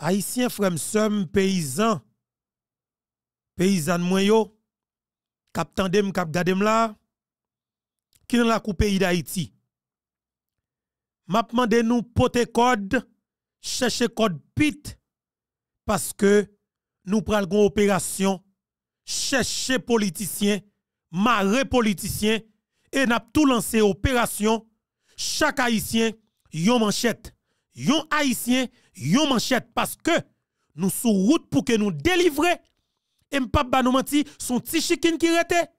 Haïtien frem somme paysan paysan moi yo cap tandem kap gadem là qui dans la coupe pays d'Haïti m'a mande nous pote code chercher code pit parce que nous pral une opération chercher politicien marrer politicien et n'a tout lancé opération chaque haïtien yon manchette yon haïtien, yon manchette parce que nous sous route pour que nous délivrer. Et m'pap ba nous menti, son petit chikin qui rete.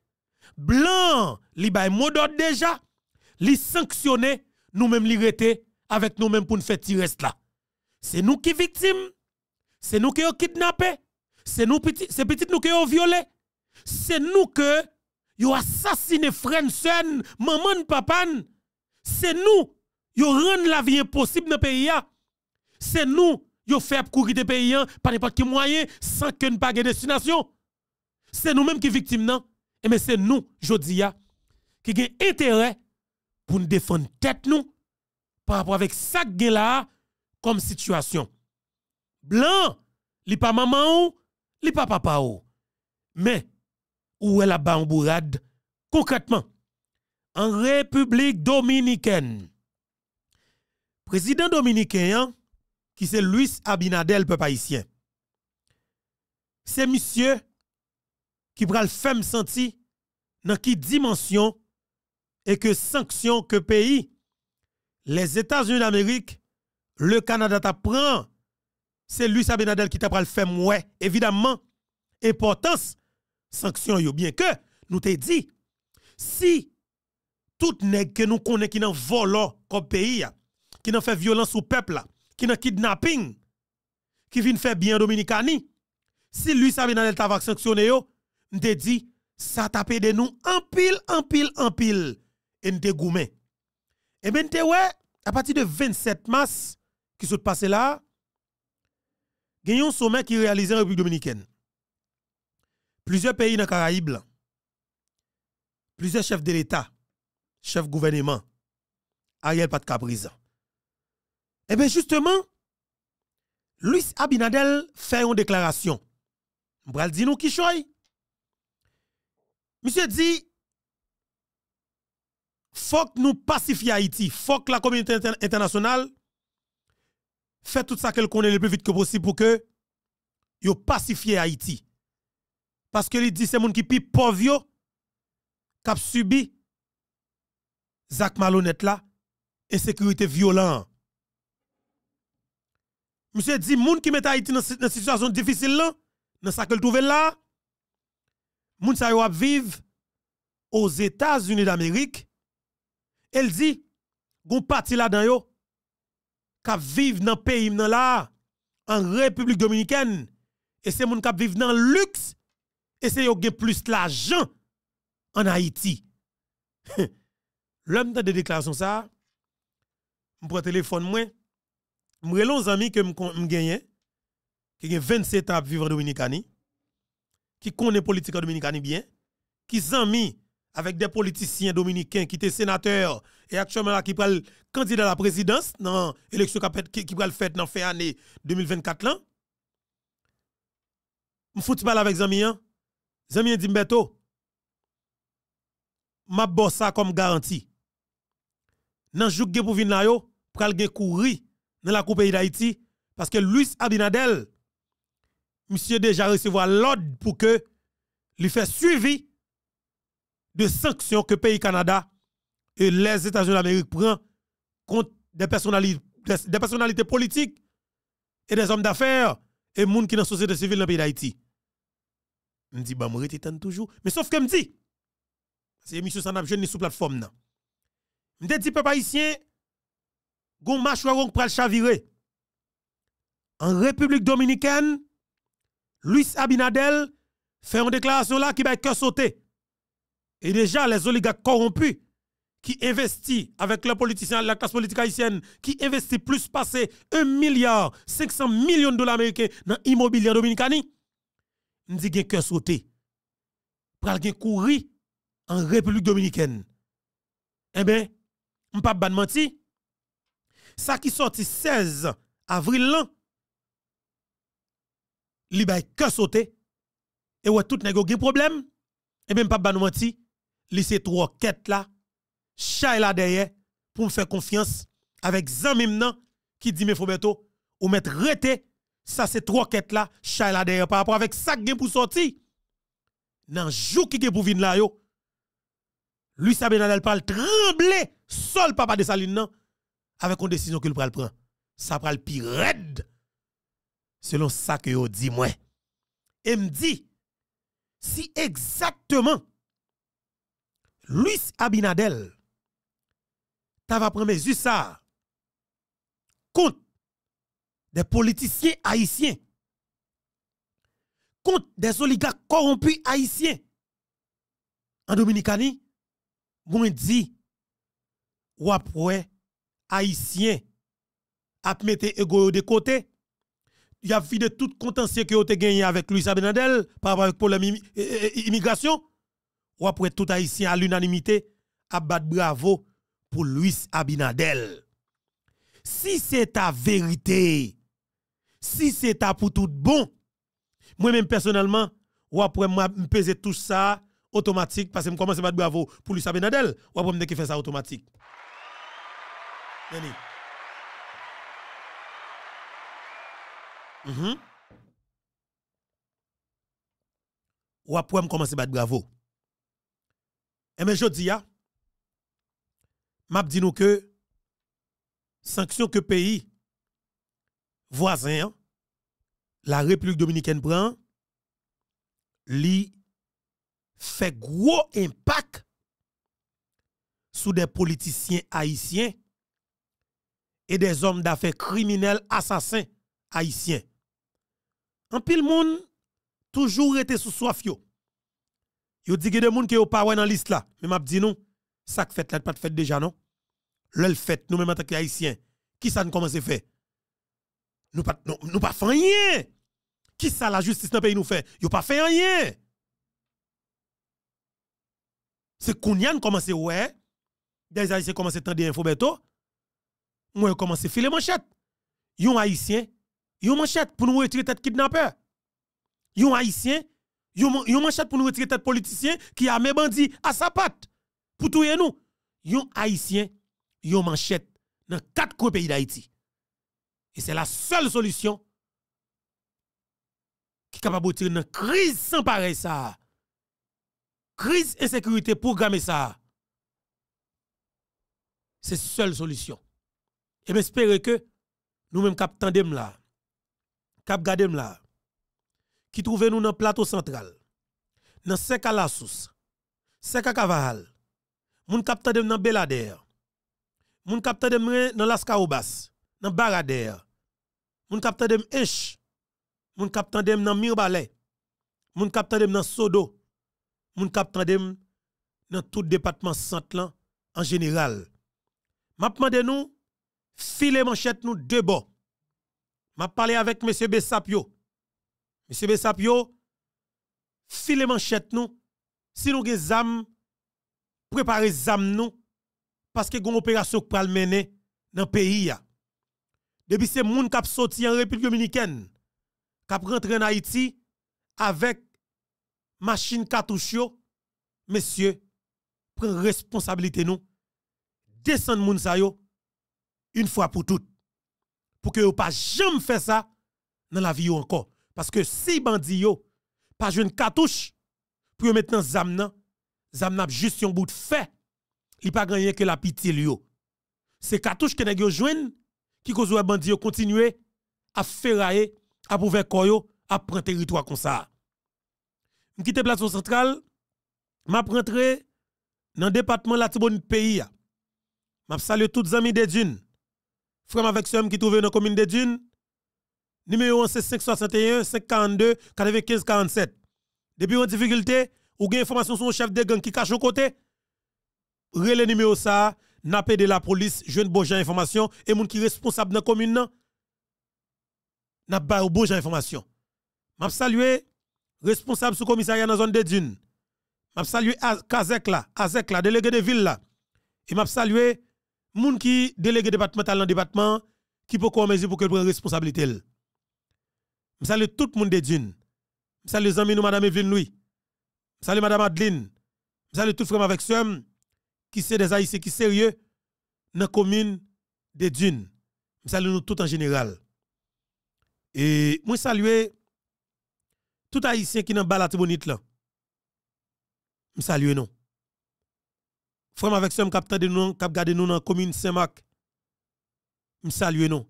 Blanc, li bay modot déjà, li sanctionner nous même li rete avec nous même pour nous faire tirer là. C'est nous qui victimes, c'est nous qui kidnappés, c'est nous petit, c'est petit nous qui sommes violé, c'est nous que yon assassiné frère, maman, papa. c'est nous ils rendent la vie impossible dans le pays. C'est nous qui faisons courir des pays hein, par n'importe quel moyen sans que nous pas de destination. C'est nous-mêmes qui victimes. Non? Et eh, mais c'est nous, je dis, qui avons intérêt pour nous défendre tête nous par rapport avec ça que là comme situation. Blanc, li pas maman ou, li pas papa ou. Mais, où est la bourrade Concrètement, en République dominicaine, Président dominicain, qui c'est Luis Abinadel, peuple haïtien. C'est monsieur qui prend le femme senti dans qui dimension et que sanction que pays les États-Unis d'Amérique, le Canada t'apprend. C'est Luis Abinadel qui t'a le femme ouais, évidemment importance sanction yo bien que nous t'ai dit si tout n'est que nous connaît qui dans volant oh, comme pays qui n'a fait violence au peuple qui n'a kidnapping, qui vient faire bien Dominicani, si lui ça dans l'État sanctionné, on te dit, ça tape de nous en pile, en pile, en pile, et te Et eh ben te ouais, à partir de 27 mars, qui se passe là, il un sommet qui est réalisé en République dominicaine. Plusieurs pays dans les Caraïbes, plusieurs chefs de l'État, chefs gouvernement, Ariel pas de eh bien, justement, Luis Abinadel fait une déclaration. M'bral dit nous qui choy. Monsieur dit, faut que nous pacifions Haïti, faut que la communauté internationale fait tout ça qu'elle connaît le plus vite que possible pour que yo pacifier Haïti. Parce que il dit c'est monde qui pi pauvre qui a subi Zach malhonnête là insécurité violente Monsieur dit, moun qui met Haïti dans une situation difficile là, dans ce qu'elle trouve là, moun sa yo vivre aux États-Unis d'Amérique. Elle dit, gon parti là dans yo, vivent dans le pays là, en République Dominicaine, et c'est moun qui vivent dans le luxe, et c'est yo gen plus l'argent en Haïti. L'homme de déclaration ça, je prends téléphone moins. Je suis que ami qui a 27 ans vivant vivre en Dominicani, qui connaît politique dominicani bien, qui zami avec des politiciens dominicains qui étaient sénateurs et actuellement qui prennent candidat à la présidence dans l'élection qui, va le fête dans fin 2024 là. parler avec zami hein. Zami dit je m'a bossa comme garantie. Nan jouk pour venir là yo, pral courir dans la Coupe pays d'Haïti parce que Luis Abinadel, monsieur déjà recevoir l'ordre pour que lui fait suivi de sanctions que pays Canada et les États-Unis d'Amérique prennent contre des personnalités, des, personnalités politiques et des hommes d'affaires et monde qui dans la société civile dans le pays d'Haïti. Je dis, bah, je je toujours. Mais sauf que je me dis, c'est M. Sanab, je sous plateforme. Je me dis, peuple haïtien, gon pral En République dominicaine, Luis Abinadel fait une déclaration là qui va cœur sauter. Et déjà les oligarques corrompus qui investissent avec les politiciens, la classe politique haïtienne, qui investit plus passé 1 milliard 500 millions de dollars américains dans l'immobilier dominicain, nous disons que sauter. Pral gen courir en République dominicaine. Eh bien, peut pas mentir ça qui sorti 16 avril l'an, li bay que sauté. Et ouais, tout nèg gen problème. E Et même pas ba nous menti, li c'est trois quêtes là, chay là derrière pour me faire confiance avec zamim nan qui dit faut bientôt ou mettre reté ça c'est trois quêtes là, chay là derrière par rapport avec ça gen pour sortir. Nan jou qui gen pour venir là yo. Lui Benadel parle trembler, seul papa de Saline nan avec une décision qu'il prend Ça prend le pire selon ça que vous dit moi. Et me dit si exactement Luis Abinadel ta va prendre ça contre des politiciens haïtiens contre des oligarques corrompus haïtiens en Dominicanie, moi dit, ou après, haïtien a mette ego de côté. Il a de tout contentieux que vous avez gagné avec Luis Abinadel par rapport avec l'immigration... immigration. Ou être tout haïtien à l'unanimité a battre bravo pour Luis Abinadel. Si c'est ta vérité, si c'est ta pour tout bon, moi-même personnellement, ou après me peser tout ça automatique parce que je commence à battre bravo pour Luis Abinadel, ou après me fait ça automatique. Mhm. Ou après commence à battre bravo. Et mais je dis m'a dit nous que sanction que pays voisin la République dominicaine prend li fait gros impact sous des politiciens haïtiens et des hommes d'affaires criminels, assassins haïtiens. En pile monde toujours été sous soif yo. Yo dit que des monde qui yo pas dans liste là, mais m'a dit non, ça que fait là pas de déjà non. Le fait nous même en tant qu'haïtiens, qui ça nous commence à faire Nous pas nous, pas fait rien. Qui ça la justice dans pays nous fait Yo pas fait rien. C'est qu'on y a commencé ouais. Des haïtiens commencent à tendre info bientôt moi à filer manchette. Yon haïtien, yon manchette pour nous retirer tête kidnappeur. Yon haïtien, yon, yon manchette pour nous retirer tête politicien qui a mes bandits à sa patte pour tout nous. Yon haïtien, yon manchette dans quatre pays d'Haïti. Et c'est la seule solution qui est capable de tirer une crise sans pareil ça. Crise insécurité programmée ça. C'est la seule solution. Et eh j'espère que nous-mêmes cap tandem là, cap gadem là, qui trouvons nous dans le plateau central, dans à la sec à Kavahal, moun cap tandem dans Belader, moun cap tandem dans Las dans Barader, moun cap tandem Ench, moun cap tandem dans Mirbalet, moun cap tandem dans Sodo, moun cap dans tout département centre en général. M'a demandé nous filer manchette nous de Je M'a parlé avec M. Bessapio. Monsieur Bessapio, filer manchette nous. Si nous avons zam, préparez zam nous. Parce que une opération qui le mener dans le pays. Depuis ce monde qui sorti en République Dominicaine, qui rentré en Haïti avec machine cartouche, Monsieur prenez responsabilité nous. Descendez moun une fois pour toutes. Pour que vous pas jamais fait ça dans la vie encore. Parce que si yo pas une cartouche pour maintenant zamna, zamna juste un bout de fait. Il pas gagné que la pitié yo C'est cartouche que nèg joine qui cause les yo continuer à ferrailler, à pouvoir koyo, à prendre territoire comme ça. M'quitte place centrale, m'a rentre dans le département de la Tibonne pays. M'a salue tous les amis des dunes. Frère avec ceux qui trouve dans la commune de Dune. Numéro 1 c'est 561 542 95 47. Depuis une difficulté, ou des informations sur un chef de gang qui cache au côté. Relais numéro ça, n'a de la police, jeune bon information et moun qui responsable dans la commune nan. N'a pas ou bon information. M'a salué responsable sous commissariat dans zone de Dune. M'a salué Kazek là, Azek délégué de ville là. Et m'a salué moun qui délégué départemental dans département qui peut commencer pour que responsabilité. Je salue tout le monde des dunes. Je salue les amis de madame Evelyne Louis. Je salue madame Adeline. Je salue tout frère avec ceux qui sont des haïtiens qui sérieux dans la commune des dunes. Je salue nous tout en général. Et je salue tout haïtien qui dans la bonite là. Je salue nous. Frère avec ce capteur de nous, cap garder nous dans la commune Saint-Marc. Je salue nous.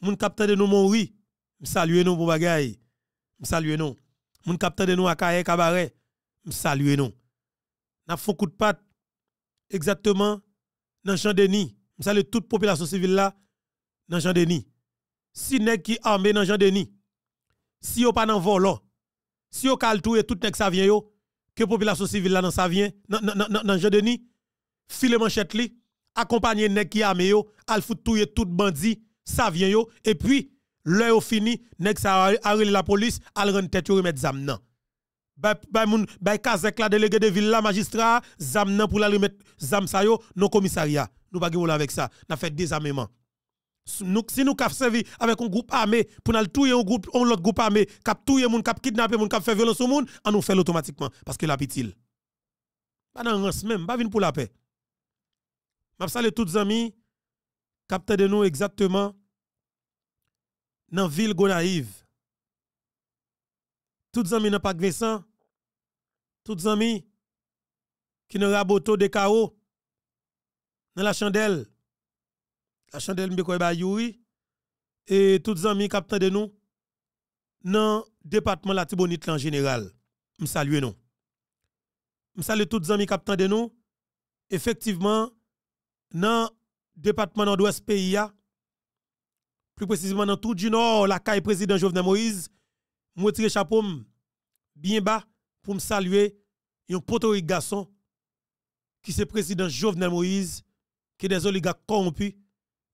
Mon capteur de nous Monri, je salue nous pour bagay. Je salue nous. Mon capteur de nous à Kaye Cabaret, je salue nous. N'a fait coup de patte exactement dans Jean Denis. Je salue toute population civile là dans Jean Denis. Si nèg qui armé dans Jean Denis, si yo pas dans volant, si yo caltoué tout nèg sa vient yo, que population civile là dans sa vient dans Jean Denis file manchette li, accompagner nek qui yo, al fout touye tout bandit, ça vient yo, et puis, l'heure fini, nek sa arrêter la police, al ren tête yo remettre zam nan. Bay, bay moun, kazek la delegue de ville la magistrat, zam pour la remettre zam sa yo, non commissariat. Nous pas avec ça, n'a fait désarmement. Nous, si nous avons servi avec un groupe armé pour nous tuer un groupe, un autre groupe armé, cap tuer moun, cap kidnapper moun, cap faire violence au monde, on nous fait automatiquement parce que pitié. Pas dans même, pas venir pour la paix. Je salue tous les amis, qui de nous exactement dans la ville Gonaïve. Tous les amis dans tous les amis qui nous Raboto de chaos dans la chandelle, la chandelle Yuri, et tous les amis qui de nous dans le département Tibonite en général. Je salue nous. Je salue tous les amis qui de nous. Effectivement, dans le département nord-ouest pays, plus précisément dans tout du nord, la caille président Jovenel Moïse, je retire chapeau bien bas pour me saluer un potorique garçon qui c'est président Jovenel Moïse, qui est des oligarques corrompus,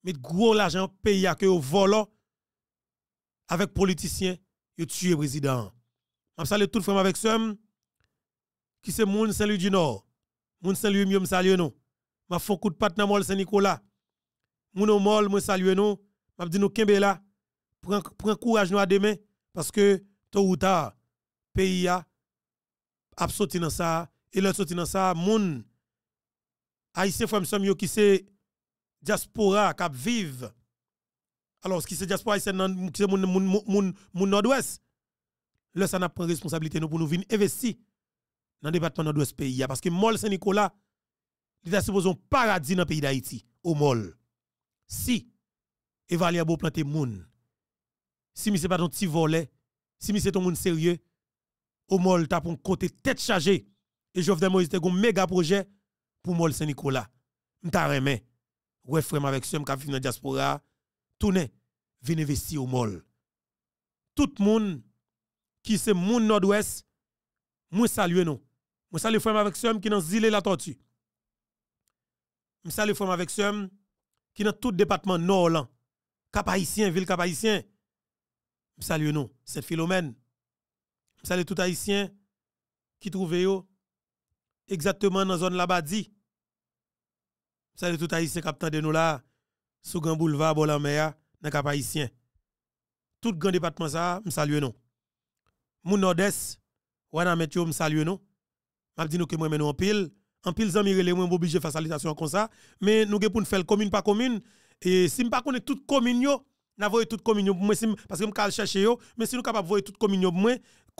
mais gros l'argent pays que au volant avec politiciens, yo tué président. Je salue tout le frère avec ceux qui c'est Moun saint du Nord. Moun Saint-Louis, je salue nous m'a fait coup de patte dans Saint-Nicolas. mon mol, moi salue nous, m'a dit nous kembe là. Prends courage nous à demain parce que tôt ou tard pays a a sorti dans ça et le sorti dans ça moun haïtien frère somme qui c'est diaspora qui vive, alors ce qui c'est diaspora qui c'est moun moun moun, nord-ouest là ça n'a pas responsabilité nous pour nous venir investir dans le département nord-ouest pays parce que mol Saint-Nicolas était supposé un paradis dans le pays d'Haïti, au mol. Si Evalia Beau planter moun, si monsieur pas ton petit volet, si monsieur ton moun sérieux, au mol t'a un côté tête chargée et Jovenel Moïse te un méga projet pour mol Saint-Nicolas. M'ta remè. Ouais frère avec ceux qui vivent dans diaspora, tourner, venez investir au mol. Tout monde qui c'est moun nord-ouest, moi salue nous. Moi salue frère avec ceux qui dans zile la tortue. Je salue femmes avec ceux qui dans tout département nord cap haïtien, ville cap haïtien. Je salue nous, cette Philomène. Je salue tout haïtien qui trouve yo exactement dans la zone là-bas Je salue tout haïtien qui de nous là, sous grand boulevard Bolamea, dans cap haïtien. Tout grand département ça, je salue nous. Mon nord-est, je salue nous. Je dis nous que moi en pile. En pile, zami rele moi, obligé de faire salutation comme ça. Mais nous, pour nous faire commune par commune. Et si je ne connais pas toute commune, yo, n'a voyé toute commune pour moi parce que je chercher yo mais si nous capable voyer toute commune pour moi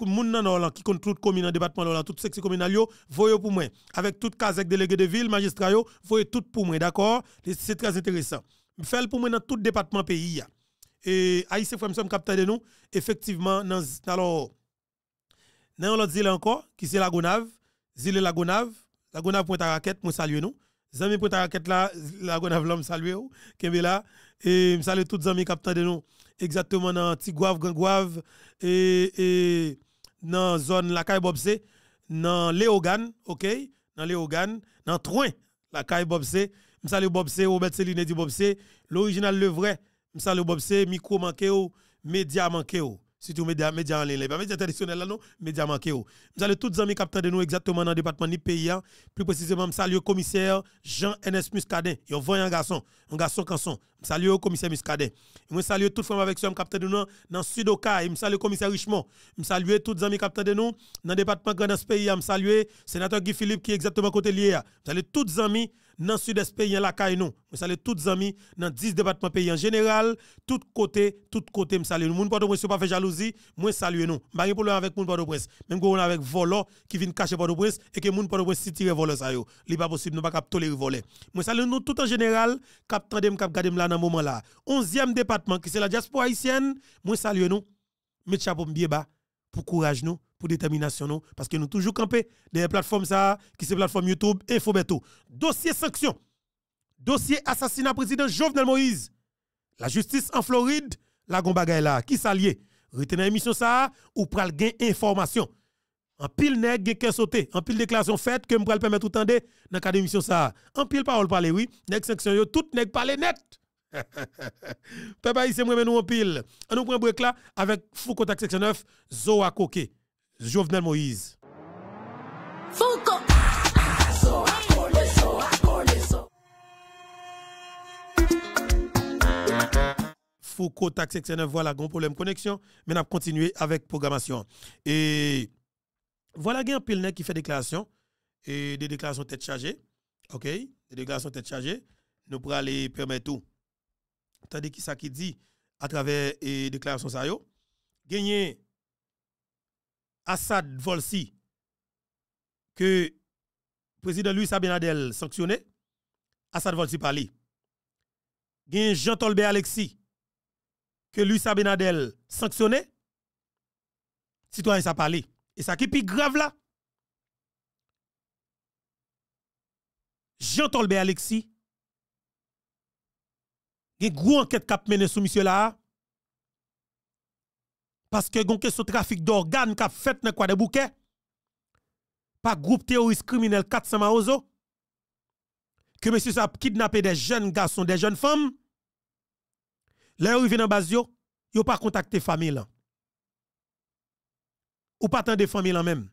moun nan nan qui compte toute commune dans département là toute section communale yo pour moi avec toute casek délégué de ville magistrat yo voyez tout pour moi d'accord c'est très intéressant faire pour moi dans tout département pays et ici nous sommes capteur de nous effectivement dans alors dans l'autre île encore qui c'est la Gonave zile la Gonave la gona pointe à raquette, moi salue nous. Zami pointe à raquette là, la gona vlam salue ou. Kembe là. Et salue toutes zami captain de nous. Exactement dans Tigouave, Gangouave. Et, et dans zone la Kaye Bobse. Dans Léogan, ok? Dans Léogan. Dans Troin, la Kaye Bobse. salue Bobse, Robert Céline dit Bobse. L'original, le vrai. salue Bobse, micro manqué ou, média manqué ou. Si tu médias, médias en ligne, les médias traditionnels, les médias manqués. Oh. Nous allons tous les amis capteurs de nous exactement dans le département du pays. Hein. Plus précisément, je le commissaire Jean-Ns Muscadet. Il a un garçon, un garçon canson. Je salue le commissaire Muscadet. Je salue toutes femmes avec ce capteur de nous dans le sud Je salue le commissaire Richemont. Je salue tous les amis capteurs de nous dans le département Grand pays. Hein. Je salue le sénateur Guy Philippe qui est exactement côté lié. Hein. Je salue tous les amis dans le sud-est pays la caille nous. Je salue tous les amis dans 10 départements pays en général, tout côté, tout côté, je salue nous. Moun Port-au-Prince pas fait jalousie, moi salue nous. Pas de problème avec moun Port-au-Prince. Même on avec volant qui vient cacher Port-au-Prince et que moun Port-au-Prince si tire volant ça yo. Li pas possible nous pas tolérer voler. Moi salue nous tout en général, cap tandem cap gadem là dans moment là. 11e département qui c'est la diaspora haïtienne, moi salue nous. Mettez chapeau bien bas pour courage nous pour détermination non parce que nous toujours campé les plateformes ça qui c'est plateforme YouTube Infobeto. Dossier sanction. Dossier assassinat président Jovenel Moïse. La justice en Floride, la gombagaille là qui s'allie. Retenez émission ça ou pral gain information. En pile nèg gen sauté, en pile déclaration faite que me pral permettre tout de dans cadre émission ça. En pile parole parler oui, nèg sanction yo tout nèg parler net. Papa ici moi nous en pile. On nous prend break là avec Foucault 9 Zoa Koke. Jovenel Moïse. Foucault taxe 69, voilà, grand problème connexion. Mais on a avec programmation. Et voilà, il y un qui fait déclaration. Et des déclarations tête chargée. OK? Des déclarations tête chargée. Nous pourrons aller permettre tout. Tandis qui ça qui dit à travers les déclarations ça, gagner Assad Volsi que président Louis Abinadel sanctionné, Assad Volsi parlé. Gen Jean Tolbert Alexis que Louis Abinadel sanctionné, citoyen sa parlé. Et ça qui est plus grave là, Jean Tolbert Alexis, une gros enquête a mené sous monsieur là, parce que gon ce trafic d'organes a fait dans quoi des bouquets. Pas groupe terroriste criminel 400 maozo. Que monsieur ça kidnappé des jeunes garçons, des jeunes femmes. Là ils viennent en base yo, yo pas contacté famille là. Ou pas tant de famille même.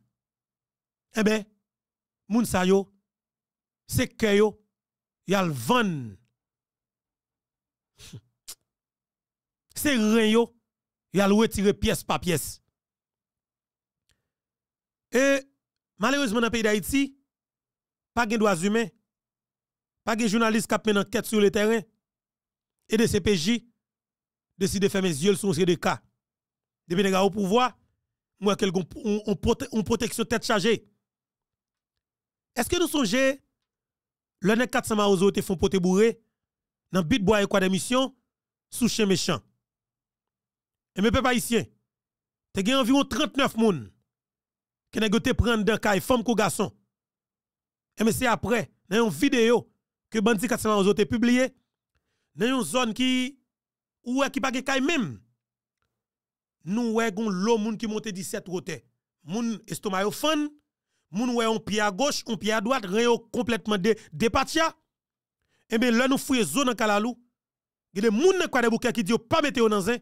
Eh ben moun sa yo c'est que yo le van. C'est rien yo il a retiré pièce par pièce. Et malheureusement, dans le pays d'Haïti, pas de droits humains, pas de journalistes qui mènent enquête sur le terrain, et de CPJ décident de faire mes yeux sur ces deux cas. Depuis les gars au pouvoir, moi, on, on, protection tête chargée. Est-ce que nous songez, le 400 marozo te font pote bourré, dans bit bois et quoi d'émission, sous chez méchant? Et eh, mes peuple haïtien, te gen environ 39 moun qui ont été prendre dans kay e femme ou garçon. Et eh, mais c'est après dans une vidéo que bandi 411 ont publié dans une zone qui ou qui pas gen kay même. Nous ouais gon l'eau moun qui monte 17 roté. Moun estomac fan, moun ouais on pied à gauche, on pied à droite, rien complètement dé, dépatia. Ah. Et eh, bien là nous fouillons zone en Kalalou. Il y a des moun qui dit pas mettre dans un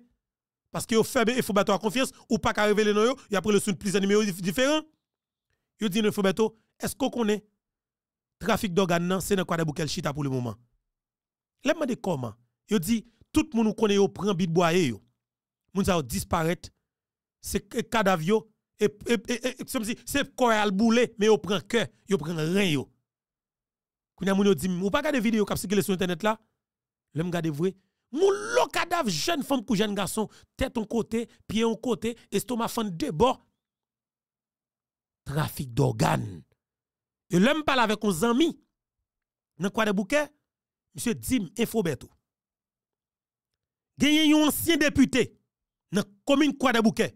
parce que au faible et faut battre confiance ou pas qu'à révéler non, il a pris le sous plusieurs numéros différents. Il dit le faut est-ce qu'on connaît trafic d'organes c'est dans quoi de chita pour le moment. Là m'a dit comment Il dit tout le monde connaît yo prend bit boye yo. Moun ça disparaît C'est cadavre C'est et comme si c'est quoi al boulet mais yo prend cœur, yo prend rein yo. Quand moun yo dit ou pas regarder vidéo qui circuler sur internet là, l'aime regarder vrai mon lot jeune femme ou jeune garçon, tête en côté, pied en côté, estomac fan de bord. Trafic d'organes. Et l'homme parle avec un ami. Dans quoi de bouquet? Monsieur Dim Infoberto. Gagné un ancien député dans la commune quoi de bouquet.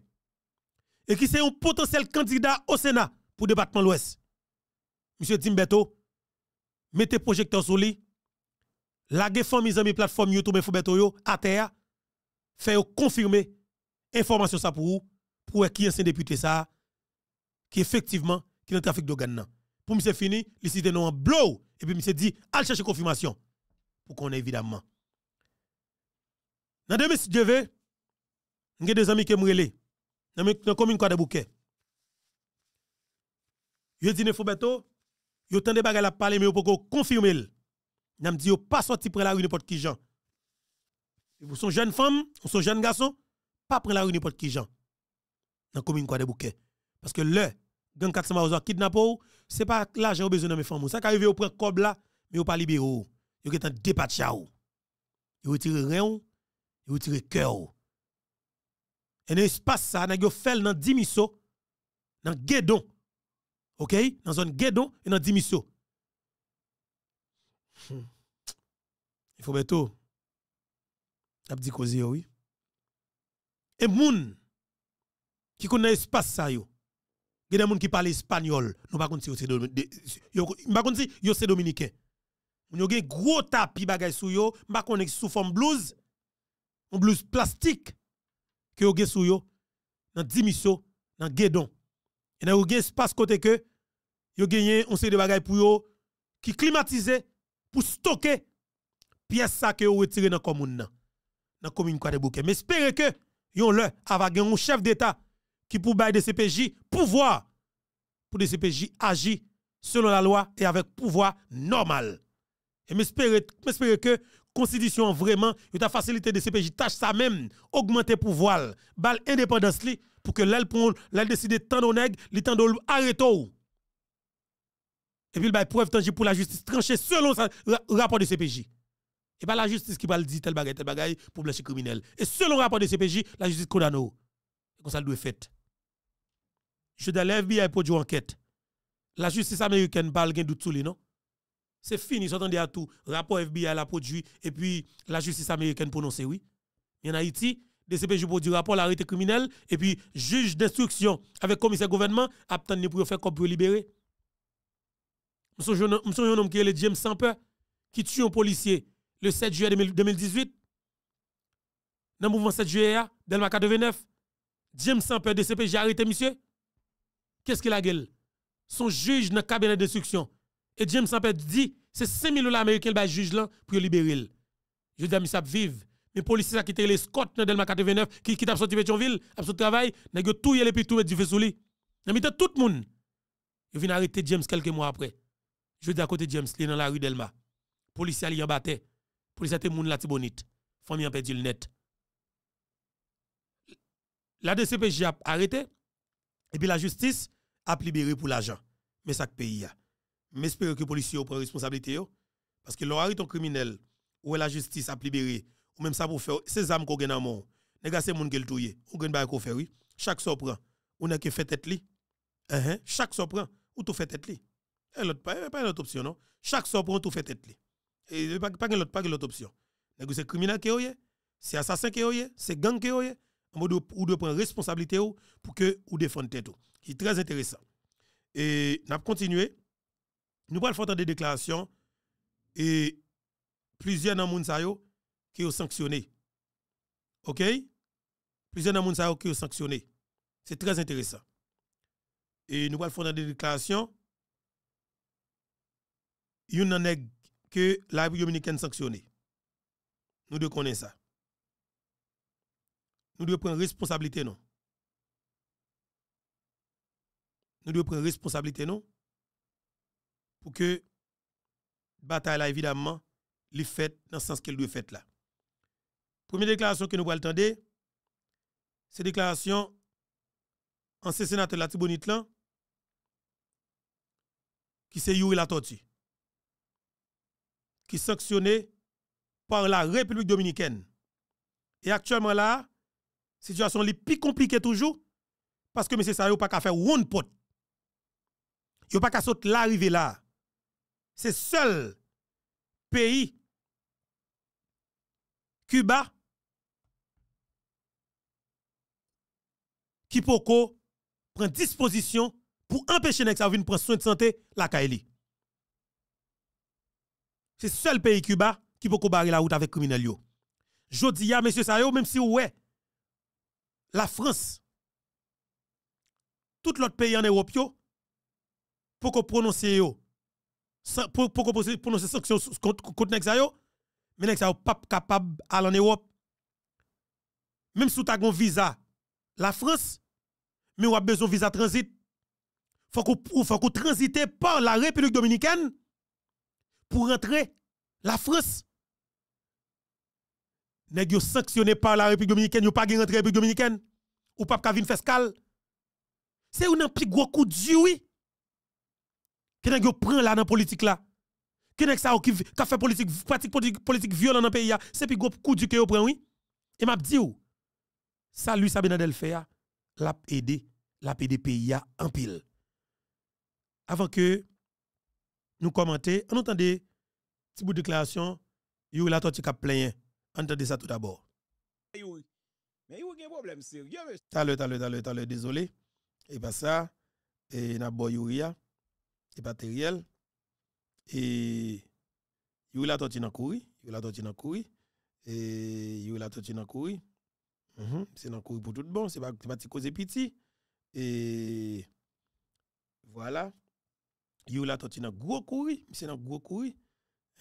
Et qui c'est un potentiel candidat au Sénat pour le département l'Ouest. Monsieur Beto. mettez projecteur sur lui, la famille mes amis plateforme YouTube info yo à terre fait confirmer information ça pour vous pour qui un député ça qui effectivement qui est dans trafic d'organes Pour c'est fini, les cite non en blow et puis monsieur dit allez chercher confirmation pour qu'on ait évidemment. Dans 2019, j'ai des amis qui me relé dans la commune de Bouquet. Yo dit Nefobeto, yo tande bagay la parler mais pour pas confirmer N'a dit pas sorti prendre la rue n'importe qui gens. Vous sont jeune femme, vous sont jeune garçon, pas la rue n'importe qui gens. Dans la commune quoi des Parce que le gang 400 marozo kidnappé c'est pas l'argent besoin de mes femmes. Ça arrive au prend cob là, mais au pas libéré. Yo qui est en Yo retire rien, yo retire cœur. Et dans espace ça, n'a fait dans 10 dans guédon. OK? Dans zone guédon et dans 10 Hmm. Il faut bientôt. T'as dit causer oui. Et moun qui connaît espace ça yo. Il y a des gens qui parlent espagnol. Nous ne parle pas si c'est dominicain. un gros tapis bagay sou yo. ma des sous forme blouse. blouse plastique. Que sou yo. Dans Dimiso. Dans Guédon. Et dans un espace côté que. yo on de bagay pou yo. Qui climatisé pour stocker pièces ça que vous retire dans la commune. Dans la commune de Bouquet. Mais espérez que yon le avage un chef d'État qui pour bail de CPJ pouvoir pour de CPJ agir selon la loi et avec pouvoir normal. Et m'espérer que constitution vraiment yon ta facilité de CPJ tâche ça même augmenter pouvoir bal indépendance pour que l'elle décide de décider tant de li tant et puis, il y a preuve tangible pour la justice tranchée selon le rapport de CPJ. Et pas la justice qui va dire tel bagaille, tel bagaille pour blanchir criminel. Et selon le rapport de CPJ, la justice condamne. Comme ça, le doit fait. Je dis l'FBI pour une enquête. La justice américaine parle de doute non? C'est fini, j'entends à tout. Rapport FBI la produit et puis la justice américaine prononce, oui. y en Haïti, CPJ produit rapport l'arrêté criminel et puis juge d'instruction avec commissaire gouvernement a pour faire comme pour libérer. Je suis un homme qui est le James Samper, qui tue un policier le 7 juillet 2018. Dans le mouvement 7 juillet, hein, Delma 89, James Samper, DCP, j'ai arrêté, monsieur. Qu'est-ce qu'il a gueule? Son juge dans le cabinet d'instruction. Et James Samper dit, c'est 5 000 dollars américains le juge là pour libérer. Je dis, ça vive. Mais policiers qui étaient les Scott dans Delma 89, qui, qui ont sorti de Pétionville, ont travail, ils ont tout et puis tout est du fait sous lui. Ils tout le monde. Ils viennent arrêter James quelques mois après. Je dis à côté de James, il est dans la rue Delma. Policier li en Police Policier te moun la tibonite. Famille en perdu le net. La DCPJ a arrêté. Et puis la justice a libéré pour l'argent. Mais ça pays a. Mais que les policiers prennent responsabilité. Parce que l'arrêt un criminel, ou la justice a libéré, ou même ça pour faire, ces âmes qu'on a dans les gars, c'est moun qui ont touye, ou gen baye qu'on Chaque sort on a que fait tête li. Uh-huh. Chaque sort on ou tout fait tête li pas pas une autre option non chaque on prend tout fait tête et pas pas l'autre pas option c'est criminel qui est, c'est assassin qui est, c'est gang qui est, en mode ou de prendre responsabilité pour que ou défendre tête qui très intéressant et n'a continuer nous allons faire des déclarations et plusieurs dans qui ont sanctionné OK plusieurs dans qui ont sanctionné c'est très intéressant et nous allons faire des déclarations yon nan que la dominicaine sanctionnée. Nous devons connaître ça. Nous devons prendre responsabilité, non. Nous devons prendre responsabilité, non. Pour que la bataille évidemment, les fait dans le sens qu'elle doit faire là. Première déclaration que nous allons attendre, c'est déclaration ancien sénateur la qui s'est et la tortue qui est sanctionné par la République dominicaine. Et actuellement là, situation est plus compliquée toujours parce que M. Sayo pas qu'à faire one pot. Il pas qu'à sauter l'arrivée là. C'est seul pays Cuba qui prend disposition pour empêcher que ça prendre soin de santé la Kaeli. C'est le seul pays Cuba qui peut barrer la route avec criminel yo. Jodi à monsieur Sayo même si ouais la France tout l'autre pays en Europe pour pour prononcer yo pour pour prononcer sanction contre les gens, mais nèg pas capable aller en Europe même si tu as un visa la France mais ou a besoin visa transit faut faut qu'on transite par la République dominicaine pour rentrer la France. Nèg yo sanctionné par la République dominicaine, yo pas gen rentrer République dominicaine ou pas ka vin fiscal. C'est un plus gros coup de oui. Que nèg yo prend là dans politique là. Que nèg ça qui ka fait politique pratique politique, politique violente dans pays c'est plus gros coup du que yo prend oui. Et m'a dit ou Salut, lui Sabina l'a aidé, l'a aidé pays en pile. Avant que nous commenter. On entendait petit bout de déclaration, il la tortue qui plein. Entendez ça tout d'abord. Mais il y a un problème le, t'as le, désolé. Et pas ça, et n'a pas et pas et il la tortue you il la tortue et il la tortue dans -hmm. C'est un pour tout bon, c'est pas, petit petit. Et voilà. Yo la a nan gros kouri, mse nan pile kouri.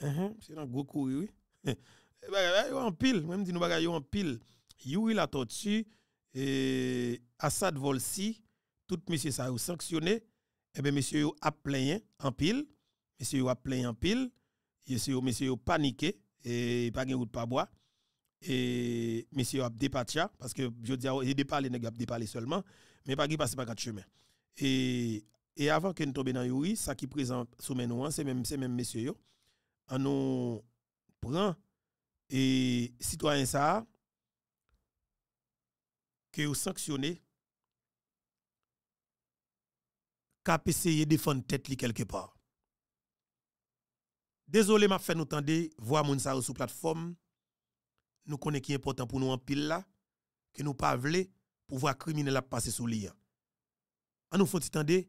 en mhm. mse nan gros oui. la tortue e, Assad si, tout monsieur. sa yo sanctionné et a yo ap il an pil, a yo ap pile. an pil, a yo, yo panike, e pa et e, monsieur a e, dépatia parce que je dis il dépalé ne a seulement mais pas qui passe par quatre chemins et et avant que nous tombions dans Yuri, ça qui présente sous nous, c'est même, même messieurs, on ah, nous prend et citoyens ça, que vous sanctionnez, qu'à essayer de défendre tête quelque part. Désolé, m'a fait nous tendez voir moun sa sous plateforme, nous connaissons qui est important pour nous en pile là, que nous pas voulons pour voir criminel la passer sous l'IA. Ah, on nous faut tendez.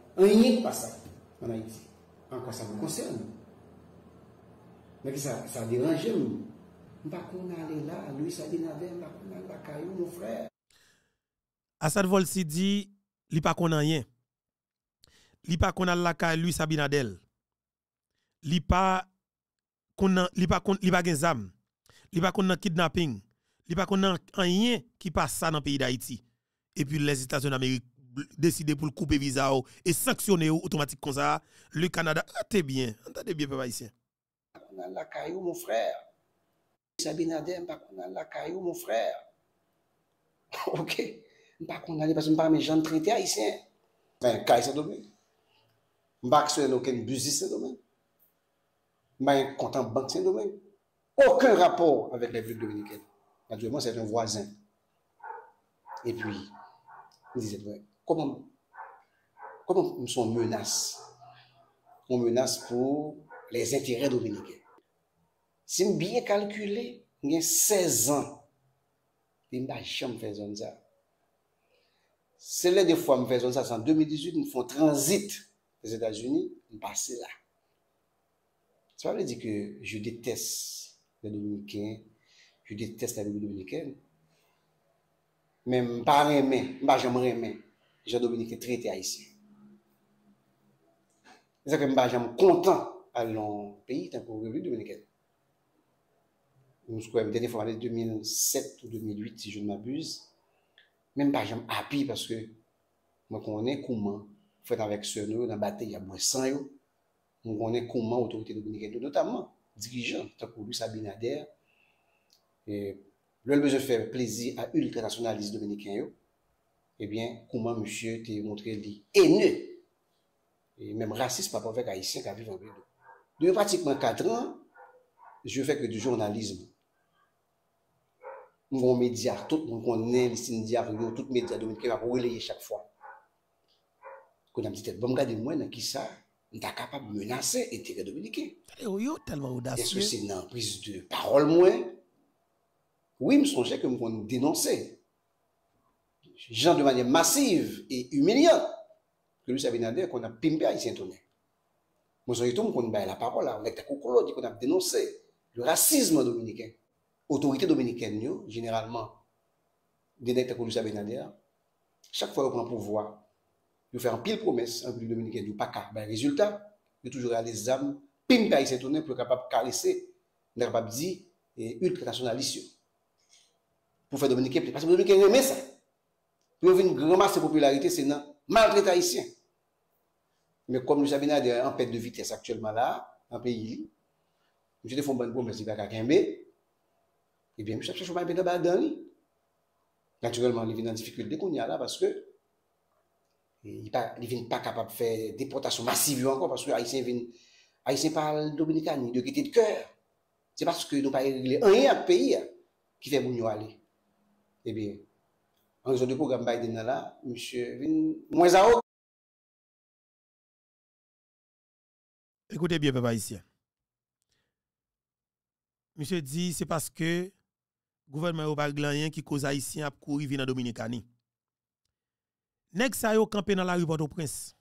rien qui passe en Haïti. En quoi ça me concerne Mais ça, ça dérange nous. Nous ne pouvons pas aller là, Louis Abinader, nous ne pouvons pas aller là, mon frère. Assad Volsi dit, il n'y qu'on pas rien. Il pas qu'on a la caille Louis Abinadel. Il n'y a pas qu'on il pas zam. Il n'y a pas qu'on a kidnapping. Il n'y pas qu'on a rien qui passe ça dans le pays d'Haïti. Et puis les États-Unis d'Amérique décider pour couper visa et sanctionner automatiquement comme ça, le Canada, attendez bien, entendez bien, papa ici. On a la caillou, mon frère. Sabine Adem, on a la caillou, mon frère. ok. Parce que pas pas mes gens traités haïtiens. Ben, caille, c'est dommage. Je ne pas aucun business, c'est domaine mais ne compte en banque, c'est domaine Aucun rapport avec la République dominicaine. Naturellement, c'est un voisin. Et puis, disait, ouais. Comment, comment nous sommes On menace pour les intérêts dominicains. Si je bien calculé, a 16 ans. Je ne jamais ça. C'est là, des fois que je fais ça. en 2018, nous font transit des États-Unis, ils passent là. Ça veut dire que je déteste les Dominicains, je déteste la République dominicaine. Mais je ne pas aimer, je ne pas jamais aimer. jè Dominikè trète a isi. E zè kèm pa jèm kontan alon peyi, tan pou reviv Dominikè. Moun skouèm, denè fòk anè 2007 ou 2008, si jèm m'abuse, mèm pa jèm api, paske mwen konè kouman fè tan veksyon nou, nan batey ya mwen san yo, mwen konè kouman otorite Dominikè tou, notamman dirijan, tan pou lui Sabine Adère, lè lè bezè fè plèzi a ultranasyonalize Dominikè yo, Ebyen, eh kouman msye te montre li ene. E mèm rasis pa pa fek a isen ka vive anbe do. Do yon pratikman 4 an, je fek le di jounalizm. Mwen mèdia, tout mwen konnen, liste mèdia, tout mèdia dominike, va pou releye chak fwa. Kou nan mdite, bom bon, gade mwen nan ki sa, nta kapab menase ete re dominike. E ou yo telman oudasye. Espe se nan prise de parol mwen. Ou yon sonje ke mwen konnen denonsey. gens de manière massive et humiliante, que Luis Abinader, qu'on a pimpé à tout Nous sommes tous qu'on a la parole, on a qu'on a dénoncé le racisme dominicain. Autorité dominicaine, généralement, des nègres comme Luis Abinader, chaque fois qu'on prend pouvoir, nous faire une pile promesse en République dominicain nous pas le ben, résultat, nous toujours les âmes, pimper à tout pour être capable de caresser, capable de dire, ultranationaliste. Pour faire dominicain, parce que dominicain aimait ça. pou yon vin groma se popularite se nan mal traite Haitien. Me kom nou sa vin a eh, de ampède de vitèse aktuelman la, an peyi, mwen jete foun ban kou mwen si baka kèmbe, e bin mwen chak chachou mwen bède badan li. Naturelman, li vin nan difficulte de koun ya la, paske, li vin pa kapap fè depotasyon masiv yo ankon, paske Haitien vin, Haitien pal Dominika ni, de gète de kèr. Se paske nou pa yon le anye ak peyi, ki fè moun yo alè. E bin, Écoutez Biden bien, papa ici. c'est parce que gouvernement yo qui glanien qui haïtien à courir campé dans la rue au prince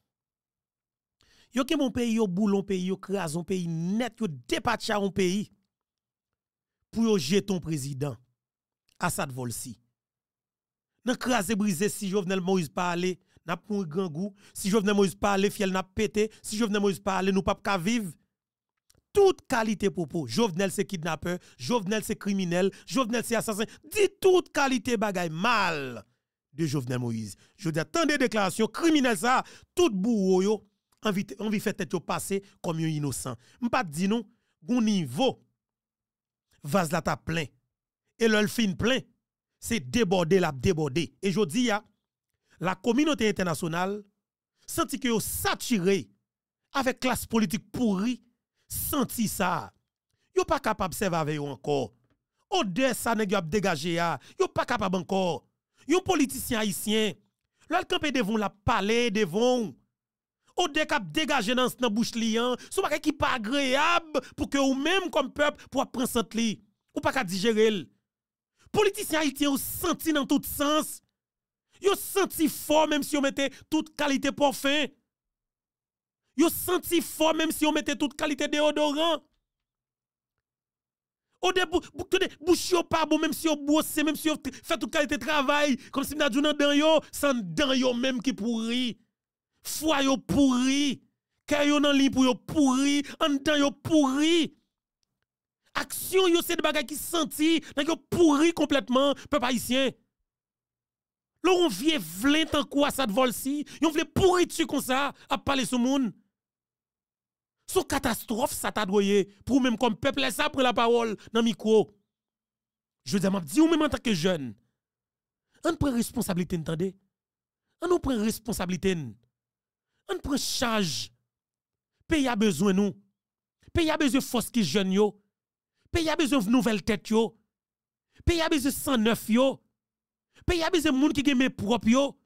Yo mon pays yo boulon pays yo pays net yo dépatcha un pays pour jeter jeton président Assad Volsi. Nan krasé brisé si Jovenel Moïse parle, n'a pour grand goût. Si Jovenel Moïse parle, fiel n'a pété. Si Jovenel Moïse parle, nous pas ka vivre. Toute qualité propos. Jovenel c'est kidnappeur, Jovenel c'est criminel, Jovenel c'est assassin. Dit toute qualité bagay mal de Jovenel Moïse. Je dis tant de déclarations criminelles ça, tout bourreau yo envie envie faire tête passer comme un innocent. M'pas dit non, gon niveau vase la ta plein et le fin plein c'est déborder la déborder. Et je dis, la communauté internationale sentit que vous saturé avec classe politique pourrie, senti ça. Yo pas capable de servir encore. Au oh, de ça n'est yo dégagé Vous yo pas capable encore. Vous politicien haïtien, vous campé devant la palais devant au oh, de cap dégager dans la bouche liant, hein. son n'est pas agréable pour que vous même comme peuple pour prendre cette li. Ou pas de digérer politiciens haïtien ont senti tous tout sens. Yo senti fort même si on mettait toute qualité parfum. Yo senti fort même si on mettait toute qualité déodorant. Au début, bouche yo pas bon même si on brosse même si on fait toute qualité travail comme si n'a dans dan yo sans dan yo même qui pourri. Foi yo pourri. Kay yo nan li yo pourri, en dan yo pourri. Action, yo, c'est des bagages qui senti, yo pourri complètement, peuple haïtien. on vie vle en quoi ça de vol si, yon vle pourri dessus comme ça, à parler sous monde. Son catastrophe, ça t'a doyé, pour même comme peuple, ça prend la parole dans le micro. Je dis, m'a dit, ou même en tant que jeune, on prend responsabilité, entendez? On prend responsabilité. On prend charge. y a besoin nous. y a besoin de force qui jeune yo. Pays a besoin de nouvelles têtes yo. y a besoin de 109 yo. Pays a besoin de monde qui gagne mes propres yo.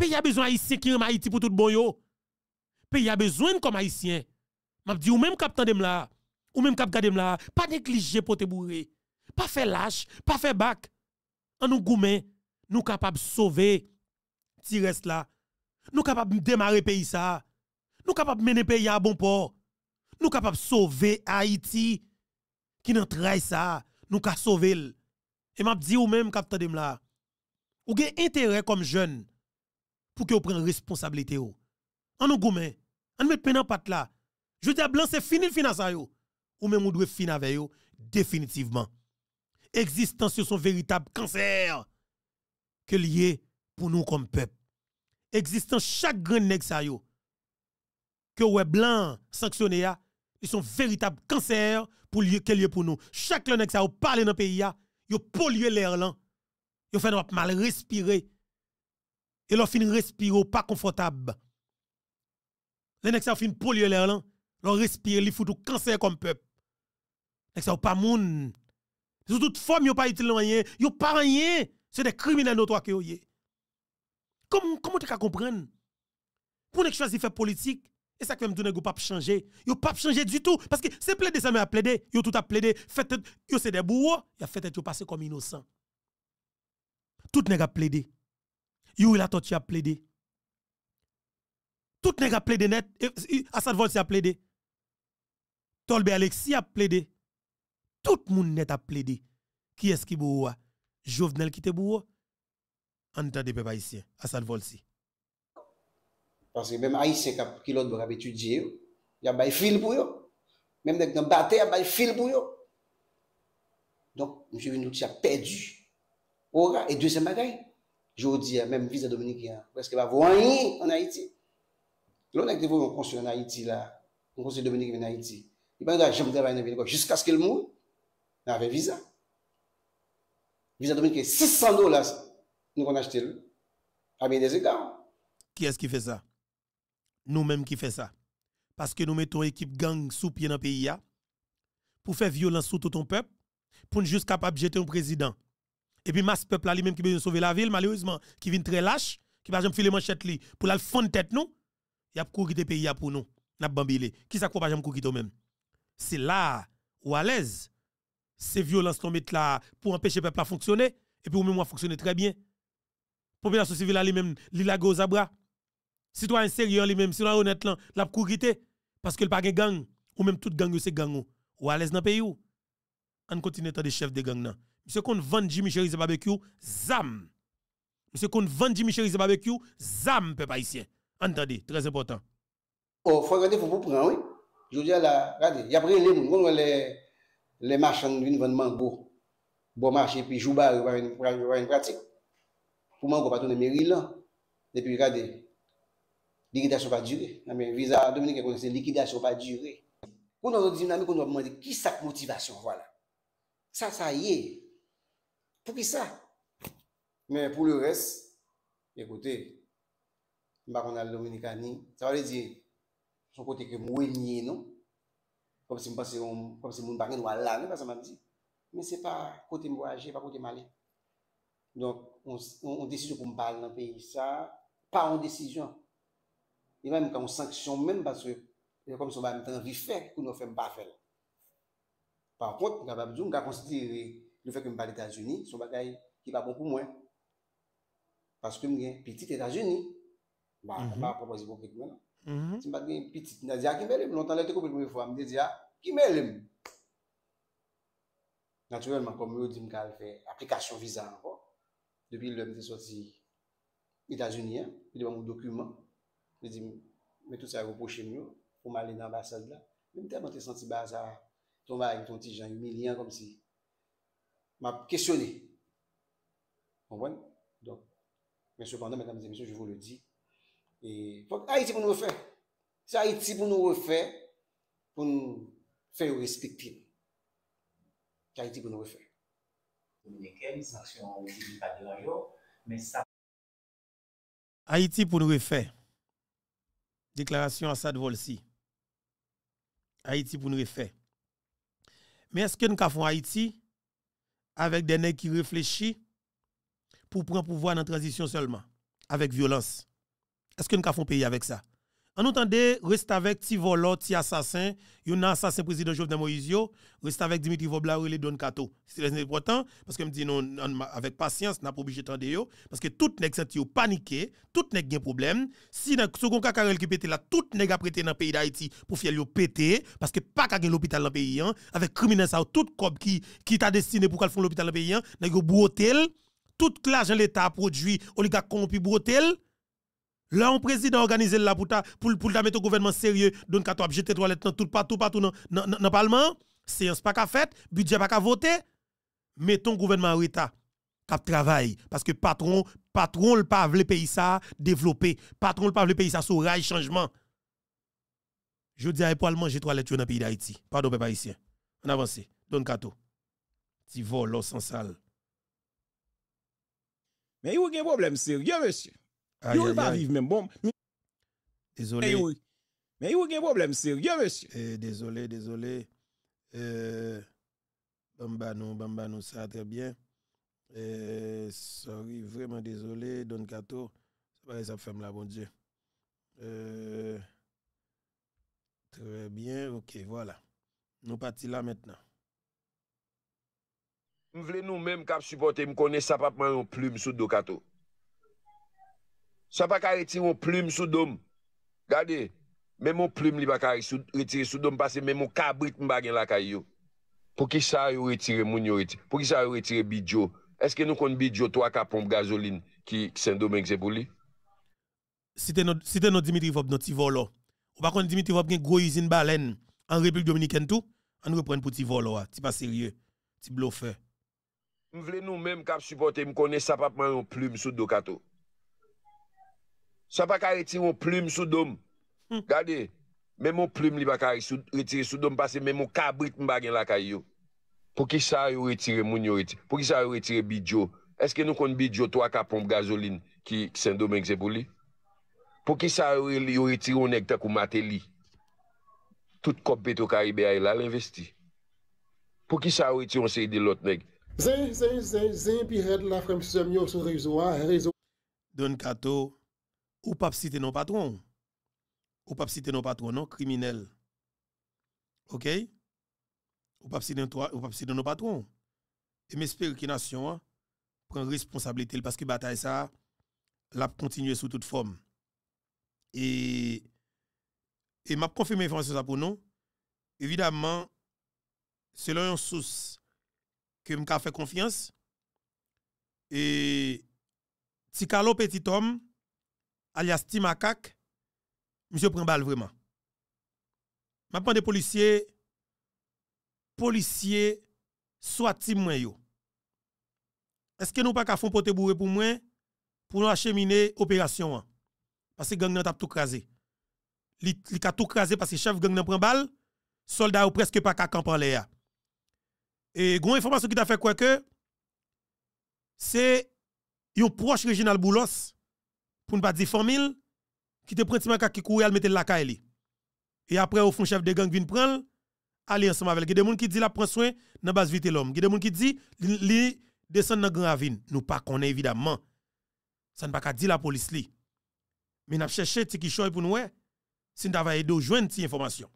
y a besoin haïtien qui en Haïti pour tout bon yo. Pays a besoin comme haïtien. M'a dit ou même cap d'Em'la, là, ou même cap gadem là, pas négliger pour te bourrer. Pas faire lâche, pas faire bac. En nous gourmet, nous capables de sauver ti reste là. Nous capables de démarrer pays ça. Nous capables de mener pays à bon port. Nous capables de sauver Haïti qui n'ont ça, nous ka sauver. Et m'a dit ou même capitaine là. Ou gen intérêt comme jeune pour que vous prenne responsabilité En nous goumé, en met peine pat là. Je dis à blanc c'est fini le finance yo. Ou même ou doit finir avec yo définitivement. Existence son véritable cancer que lié pour nous comme peuple. Existant chaque grain nèg sa yo que web blanc sanctionné ils sont véritable cancer pour quel lieu pour nous. Chaque le ça parle dans le pays, yo pollue l'air là. Yo fait mal respirer. Et l'on fin respirer pas confortable. L'un nèg ça fin polluer l'air là, l'on respire, li fout tout cancer comme peuple. Nèg ça pas moun. Sous toute forme yo pas utile rien, yo pas rien. C'est des criminels notoires que yé. Comment comment tu comprendre? Pour ne choisir faire politique, et ça que même go pas changer. Yo pas changer du tout. Parce que c'est plaidé, ça a plaidé. Yo tout a plaidé. Fait yo c'est des bourreaux. a fait être passé comme innocent. Tout nèg a plaidé. Yo il a tout a plaidé. Tout nèg a plaidé net. Assad volse a plaidé. Tolbe Alexis a plaidé. Tout monde net a plaidé. Qui est-ce qui bourreau? Ah? Jovenel qui te bourreau? Entendez, peuple haïtien. Assad Volsi. Parce que même Haïtien qui l'autre étudié, étudié, il y a des fil pour eux. Même dans le bâté, il a fil pour eux. Donc, M. Vinouti a perdu. Aura, et deuxième bagaille, je vous dis, hein, même visa dominicain, parce qu'il va voir en Haïti. L'on a un en Haïti, là, un consul Dominique en Haïti. Il va dire, j'aime travailler dans pas. jusqu'à ce qu'il mourre, avait visa. Visa dominicain, 600 dollars, nous avons acheté, à bien des égards. Qui est-ce qui fait ça? nous-mêmes qui fait ça. Parce que nous mettons équipe gang sous pied dans le pays pour faire violence sous tout ton peuple, pour ne juste capable jeter un président. Et puis, masse peuple là, lui-même qui veut sauver la ville, malheureusement, qui vient très lâche, qui va jamais filer manchette pour la fondre tête nous, il y a courir le pays pour nous, n'a bambilé. Qui ça qu'on pas jamais courir même C'est là ou à l'aise. Ces violences qu'on met là pour empêcher le peuple à fonctionner et puis au même fonctionner très bien. Population civile là lui-même, li gozabra. Citoyen sérieux, les mêmes, citoyen honnête, la courité, parce que le pas gang, ou même toute gang, c'est gang, ou à l'aise dans le pays. Ou. On continue à des chefs de gang. Monsieur qu'on vend Jimmy Cheriz barbecue, zam. Monsieur qu'on vend Jimmy Cheriz barbecue, zam, peuple haïtien. Entendez, très important. Oh, faut regarder, faut vous prendre, oui. Je dis regardez, il y a pris les gens, les, les marchands d'une vente mango, bon marché, puis a une pratique. Pour moi va pas tourner mairie là. Et puis, regardez, Likidasyon pa djure, nan men viza Dominika kwen se likidasyon pa djure. Koun an zon dizim nan men koun an mwen de ki sa kmotivasyon wala. Sa sa ye, pou ki sa. Men pou le res, ekote, mba kon al Dominika ni, sa wale di, son kote ke mwenye non. Kom se mwen baken wala nan, pa sa mwen di. Men se pa kote mwen aje, pa kote mwen ale. Donk, on desijon pou mbal nan peyi sa, pa an desijon. Eman mwen ka mwen sanksyon men baswe, e kom so ba mwen tan rifek kou nou fèm pa fèl. Par kont, mwen ka babidou, mwen ka konsidire, nou fèk mwen bali ta jouni, so ba kèy ki pa bon pou mwen. Paske mwen gen, piti ta jouni. Ba, an pa apropozi pou mwen. Si mwen gen piti, mwen a diya ki mè lèm. Non tan lè te koupè kou mwen fò, mwen de diya ki mè lèm. Naturelman, kom mwen di mwen kal fè, aplikasyon vizan anpo. Depi lèm de soti, ita jouni, an, pili wangou dokumen. mè tou sa repò chèm yo, pou mè alè nan bas sal la. Mè mè te apante santi bazar, ton mè a yon ton ti jan, yon mi liyan kom si. Mè ap kèsyonè. Mè wè nè. Don. Mè sou pandan mè tam di misyon, jè vou lè di. E, pouk Aiti pou nou refè. Si Aiti pou nou refè, pou nou fè yon respectiv. Ki Aiti pou nou refè. Aiti pou nou refè. déclaration Assad Volsi. Haïti pour nous refaire. Mais est-ce que nous avons Haïti avec des nègres qui réfléchissent pour prendre pouvoir dans la transition seulement, avec violence? Est-ce que nous avons pays avec ça? En attendant, reste avec ti Il ti assassin, yon assassin président Jovenel Moïse, reste avec Dimitri ou et Don Kato. C'est très important, parce que me dit non, avec patience, n'a pas obligé de yo, parce que tout nèg senti yo paniqué, tout nèg gen problème. Si nan second kakarel ki pété là, tout nèg a prêté dans le pays d'Haïti pour faire yo pété, parce que pas ka gen l'hôpital dans le pays, hein. avec criminel tout le qui, qui t'a destiné pour qu'elle font l'hôpital dans le pays, hein, nèg yo tout l'argent l'État produit, oligarque corrompu brotel, Là, on président organisé là pour pour, pour mettre au gouvernement sérieux, donc quand tu jeter toilette dans tout partout, partout dans le Parlement, séance pas qu'à faire, budget pas qu'à voter, mettons gouvernement en état qu'à travail parce que patron patron le pas le pays ça développer patron le pas le pays ça sur rail changement je dis à j'ai manger toilette dans le pays d'Haïti pardon peuple haïtien on avance Don Kato ti l'eau sans salle. mais il y a un problème sérieux monsieur Yo yon pas vivre même bon. Désolé. Eh mais il y a un problème sérieux, monsieur. Eh, désolé, désolé. Euh, bamba nous, bamba nous, ça très bien. Euh, sorry, vraiment désolé, Don Cato. Ça femme là, bon Dieu. Euh, très bien, ok, voilà. Nous partons là maintenant. Nous voulons nous-mêmes cap supporter, me connais ça pas en plume sous Don Cato. Sa pa ka retire ou ploum sou dom. Gade, men moun ploum li pa ka retire sou dom pase men moun kabrit m bagen la kay yo. Po ki sa yo retire moun yo retire. Po ki sa yo retire bidjo. Eske nou kon bidjo to a ka pomp gazolin ki sen domen ki se pou li? Site nou Dimitri Vop nou ti volo. Ou pa kon Dimitri Vop gen gwo yizin balen an replik Dominiken tou, an repren pou ti volo wa. Ah, ti pa serye, ti blofe. M vle nou men m kap supporte m konen sa pa ploum sou dom kato. Sa pa ka retire ou ploum sou dom. Hmm. Gade, men moun ploum li ba ka retire sou dom pase men moun kabrit m bagen la kay yo. Po ki sa yo retire moun yo retire. Po ki sa yo retire bidjo. Eske nou kon bidjo to a ka pompe gazolin ki sen domen ki se pou li? Po ki sa yo retire ou nek ta kou mate li. Tout kop beto karibè a yi la l'investi. Po ki sa yo retire on se yi de lot nek. Zen, zen, zen, zen, zen pi red la fremse myo sou rezo a, rezo. Don Kato, ou pas citer nos patrons. Ou pas citer nos patrons, non, criminels. OK? Ou pas citer, nos patrons. Et m'espère que nation prend responsabilité parce que bataille ça, l'a continuer sous toute forme. Et, et m'a confirmé ça pour nous. Évidemment, selon une source que m'a fait confiance, et si un Petit Homme, alias Timakak, monsieur prend balle vraiment. Maintenant, des policiers, policiers, soit team Est-ce que nous pas qu'à fond te pour moi pour nous acheminer opération Parce que gang n'a tout crasé. Li, li tout crasé parce que chef gang n'a prend balle, soldat ou presque pas qu'à camper là. Et gros information qui t'a fait quoi que c'est un proche régional Boulos pour ne pas dire famille, qui te prend Timaka qui courait, elle mettait la caille. Et après, au fond, chef de gang vient prendre, aller ensemble avec. Il y a des gens qui disent, la prend soin dans base vite l'homme. Il y a des gens qui disent, li descend dans grand ravine. Nous pas connaît évidemment. Ça ne pas qu'à dire la police li. Mais n'a cherchons ce qui choy pour nous, si nous avons aidé joindre ces informations.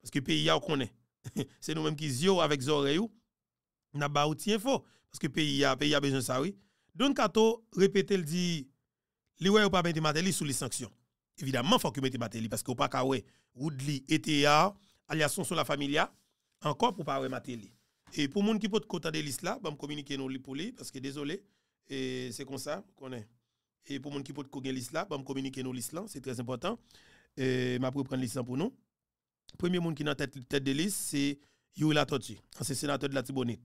Parce que pays a connaît. C'est nous-mêmes qui zio avec oreilles. Nous avons outil info. Parce que pays a, pays a besoin de ça, oui. Donc, Kato répétez le dit, li ouais ou pas mettre matéli sous les sanctions. Évidemment, faut que mette matéli parce que ou pas ka ouais Woodley ETA alias sur la familia encore pour pas ouais Et pour monde qui peut côté de liste là, vais communiquer nous li pour li parce que désolé c'est comme ça qu'on est. Et pour monde qui peut connaître liste là, je me communiquer nous liste c'est très important. Et m'a prendre liste pour nous. Premier monde qui est tête, tête de liste c'est Yuri Latoti, ancien sénateur de la Tibonite.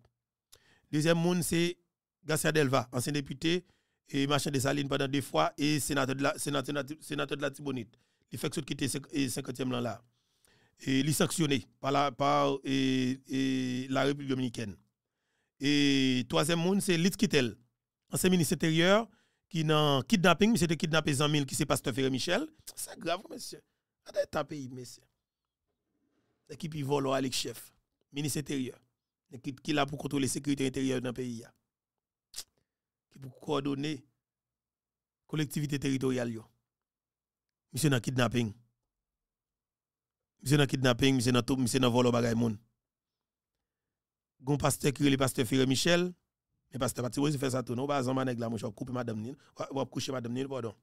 Deuxième monde c'est Garcia Delva, ancien député et Machin des Salines pendant deux fois, et sénateur de la, sénateur, de la Tibonite. Il fait que quitter 50e l'an là. Et il est sanctionné par la, par, et la République dominicaine. Et troisième monde, c'est Litz Kittel, ancien ministre intérieur, qui dans kidnapping, mais c'était kidnappé en mille, qui c'est pasteur Ferré Michel. C'est grave, monsieur. un pays, monsieur. L'équipe vole Alex chef, ministre intérieur. qui est là pour contrôler la sécurité intérieure dans le pays qui pour coordonner collectivité territoriale yo. Monsieur dans kidnapping. Monsieur dans kidnapping, monsieur dans tout, monsieur dans vol au bagay moun. Gon pasteur qui le pasteur Ferré Michel, mais pasteur Patrice fait ça tout non, pas zamba nèg la mon coupe madame Nil, ou coucher madame Nil pardon.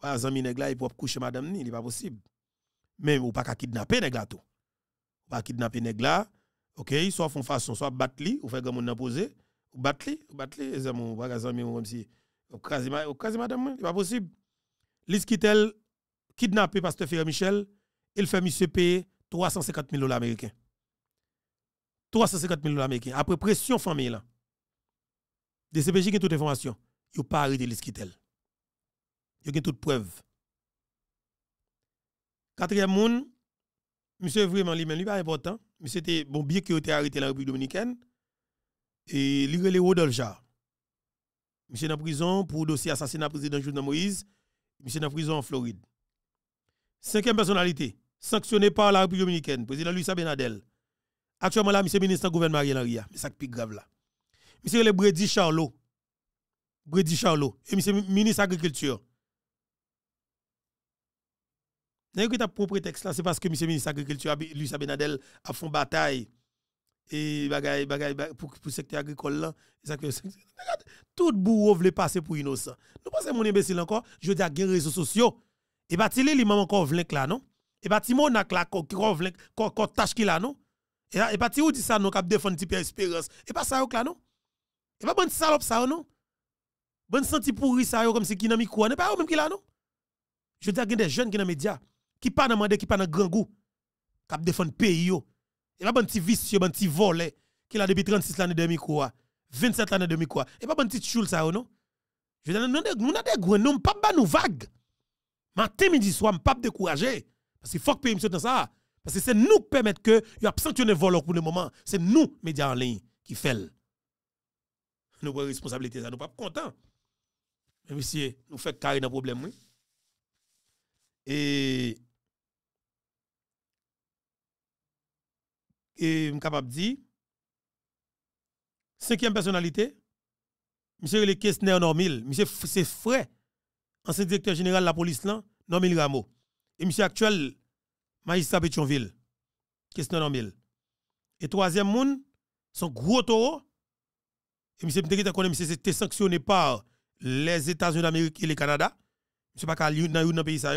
Pas zami nèg la, il pour coucher madame Nil, il pas possible. Même ou pas kidnapper nèg la tout. Ou pas kidnapper nèg la, OK, soit font façon, soit battre li, ou fait grand moun nan poser ou battre, ou battre, les amis, ou quasi madame, hein, c'est pas possible. Lisquitel Kittel, kidnappé pasteur Ferré Michel, il fait monsieur payer 350 000 dollars américains. 350 000 dollars américains. Après pression famille là. DCPJ CPJ a toute information, il pas arrêté Lisquitel. Kittel. Il a toute preuve. Quatrième monde, monsieur vraiment lui-même, lui pas important. Monsieur était bon bien qu'il été arrêté dans la République dominicaine et Lirele Rodolja. Monsieur en prison pour dossier assassinat président Jovenel Moïse. Monsieur en prison en Floride. Cinquième personnalité, sanctionné par la République dominicaine, président Luisa Abinadel. Actuellement là, monsieur ministre gouvernement Ariel Henry. Mais ça plus grave là. Monsieur le Bredi Charlot. Bredi Charlot. Et monsieur ministre agriculture. l'Agriculture. que ta propre texte là, c'est parce que monsieur ministre de l'Agriculture, Luisa Abinadel a fait bataille et bagaille bagaille pour pour secteur agricole là ça que tout bourreau veut passer pour innocent nous pensons mon imbécile encore je dis à gain réseaux sociaux et bah il les maman encore vlenk là non et bah timonak là qui encore encore tâche qui bah, bah, là non et et bah ou dit ça non cap défendre type espérance et pas ça là non et pas bonne salope ça non bonne senti pourri ça comme si qui n'a mis quoi n'est pas même qui là non je dis à des jeunes qui dans média qui pas demander qui pas dans grand goût cap défendre pays yo et pas un petit vicieux, un petit volet qui a depuis 36 l'année de quoi. 27 l'année de quoi. Et pas un petit choule ça, oh, non? Je veux dire, nous avons des gros noms, pas nous vagues. Matin, midi, soir, pas décourager. Parce qu'il faut que pays dans ça. Parce que c'est nous qui permettons que nous sanctionner vol pour le moment. C'est nous, médias en ligne, qui faisons. Nous avons responsabilité, ça, nous pas contents. Mais monsieur, nous faisons carré dans le problème, oui. Et et je capable de dire, cinquième personnalité, M. le Kessner Normil, monsieur c'est frère, ancien directeur général de la police, là, Normil Rameau, et monsieur actuel, magistrat Pétionville, Kessner Normil. Et troisième monde, son gros taureau, et monsieur Mdegita connaît, M. c'était sanctionné par les États-Unis d'Amérique et le Canada, M. pas dans le pays ça,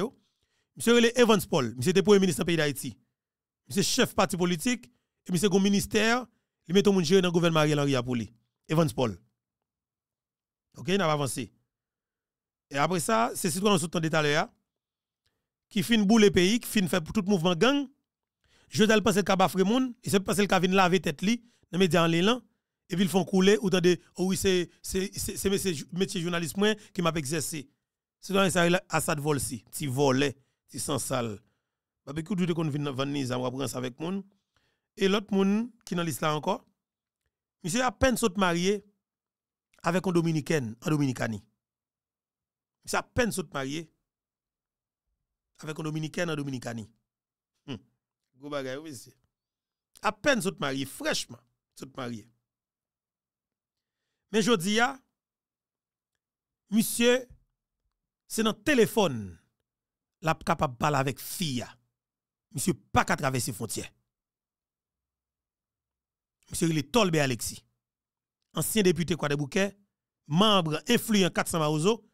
monsieur le Evans Paul, M. était premier ministre du pays d'Haïti, monsieur chef parti politique, et puis c'est un ministère, il met mon gérer dans le gouvernement Ariel Henry pour lui, Evans Paul. OK, il a avancé. Et après ça, c'est ce qu'on sous-tendait tout à l'heure, qui fin boule pays, qui fin fait tout mouvement gang, je dal penser le cas bafre moun, et c'est parce le cas vient laver tête li, dans médias en l'élan, et puis ils font couler, ou des, oh oui, c'est métier journaliste moins qui m'a exercé. C'est dans ça, Assad vol si, ti volet, ti sans sale. Bah, bah écoute, tu te connais venir, ça va prendre ça avec moun. Et l'autre monde qui dans l'islam encore, monsieur à peine saute marié avec un dominicain en Dominicanie. Monsieur à peine saute marié avec un dominicain en Dominicanie. Hmm. Gros bagay, monsieur. À peine saute marié, fraîchement saute marié. Mais je dis, monsieur, c'est dans le téléphone la capable de parler avec fille. Monsieur, pas qu'à traverser frontières. Monsieur le Tolbe Alexis, ancien député de Bouquet, membre influent 400 Marozo,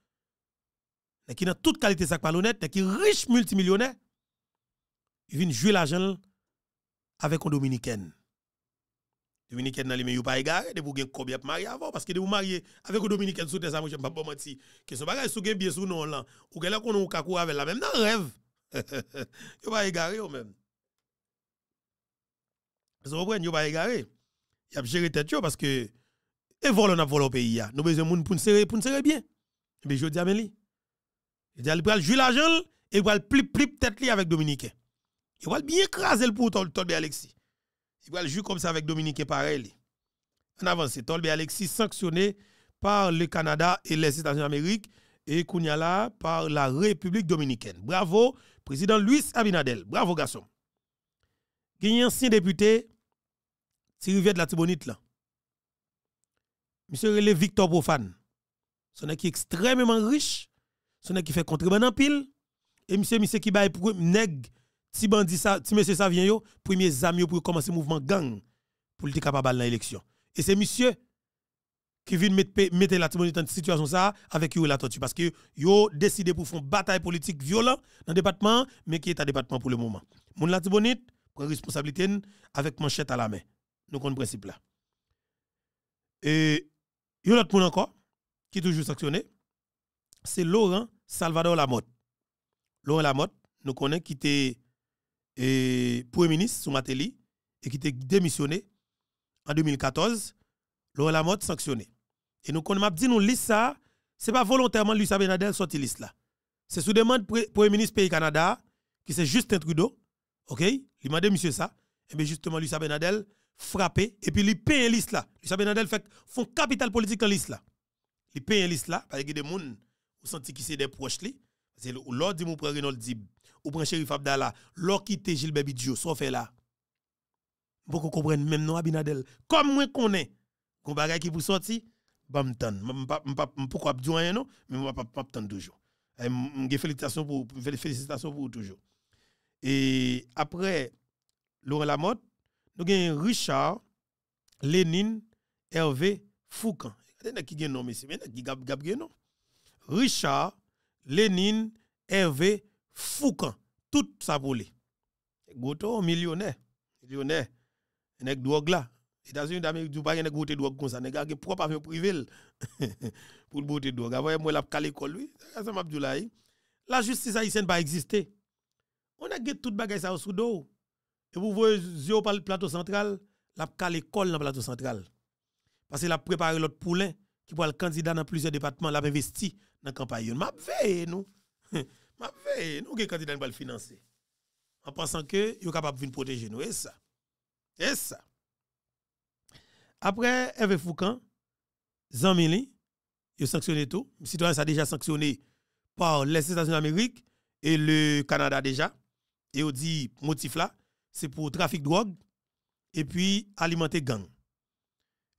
qui a toute qualité sac honnête, qui riche multimillionnaire, il vient jouer l'argent avec un dominicaine. Dominicaine les pas égaré, de vous pas combien mari avant parce que de vous marier avec un dominicaine sous tes amours pas Que bagage sous bien sous non là, ou que qu'on avec la même dans rêve. pas égaré même. Vous comprenez, pas égaré y a géré tête parce que et volon n'a volé au pays Nous Nous besoin moun pour nous serrer pour nous serrer bien. Mais eh je dis à Meli. Il dit il pral jouer l'argent et il pral plip plip tête li avec Dominique. Il va bien écraser le pour Tolbe Alexis. Il va jouer comme ça avec Dominique pareil. En avance, Tolbe Alexis sanctionné par le Canada et les États-Unis d'Amérique et Kounyala par la République dominicaine. Bravo, président Luis Abinadel. Bravo, garçon. Il ancien député c'est rivière de la Tibonite là. Monsieur le Victor Profane. Son qui est extrêmement riche, son qui fait contrebande en pile et monsieur monsieur qui baille pour nèg ti bandi ça monsieur ça vient yo premier ami pour commencer mouvement gang pour être capable dans l'élection. Et c'est monsieur qui vient mettre mettre la Tibonite dans cette situation ça avec et la tortue parce que yo décidé pour faire une bataille politique violente dans le département mais qui est un département pour le moment. Moun la Tibonite prend responsabilité avec manchette à la main. Nous avons principe là. Et il y a autre monde encore qui est toujours sanctionné. C'est Laurent Salvador Lamotte. Laurent Lamotte, nous connaissons qui était Premier ministre sous Matéli et qui était démissionné en 2014. Laurent Lamotte sanctionné. Et nous connaissons, dit nous liste ça, c'est pas volontairement Luis soit sorti liste là. C'est sous demande Premier ministre pays Canada qui c'est un Trudeau. OK, il m'a dit monsieur ça. Et eh bien justement Luis Benadel frappé, et puis il paye l'ISLA. Lucien Benadel fait font capital politique dans l'ISLA. Il paye l'ISLA, parce que des monde qui senti qui c'est des proches. C'est l'ordre dit, mon prend Renaud Dib, ou prend Chérif Abdallah, l'or quitte Gilbert Bidjo, fait là. Beaucoup comprennent même non, Abinadel. Comme moi connais, qu'on bagay qui vous sorti, bam tan. Pourquoi dire rien non, mais je pas tan toujours. Félicitations pour, félicitations pour toujours. Et après, Laurent Lamotte, nous avons Richard, Lénine, Hervé, Foucan. Regardez qui nom ici, mais qui gab gab nom. Richard, Lénine, Hervé, Foucan. Tout ça pour lui. Goto millionnaire, millionnaire. Nek drogue là. États-Unis d'Amérique du pas nek goûter drogue comme ça, nek a propre avion privé pour goûter drogue. Avant moi l'a calé l'école lui. Ça m'a Abdoulaye. La justice haïtienne pas exister. On a tout bagay ça sous dos. Et vous voyez, vous par le plateau central, la calé l'école dans le plateau central. Parce qu'il a préparé l'autre poulain qui pour le candidat dans plusieurs départements, l'a investi dans la campagne. M'a veillé nous. M'a veillé nous que candidat va le financer. En pensant que il est capable de protéger nous. Et ça. Et ça. Après Hervé Foucan, Zamili, il a sanctionné tout. Le citoyen a déjà sanctionné par les États-Unis d'Amérique et le Canada déjà. Et on dit motif là c'est pour trafic de drogue et puis alimenter gang.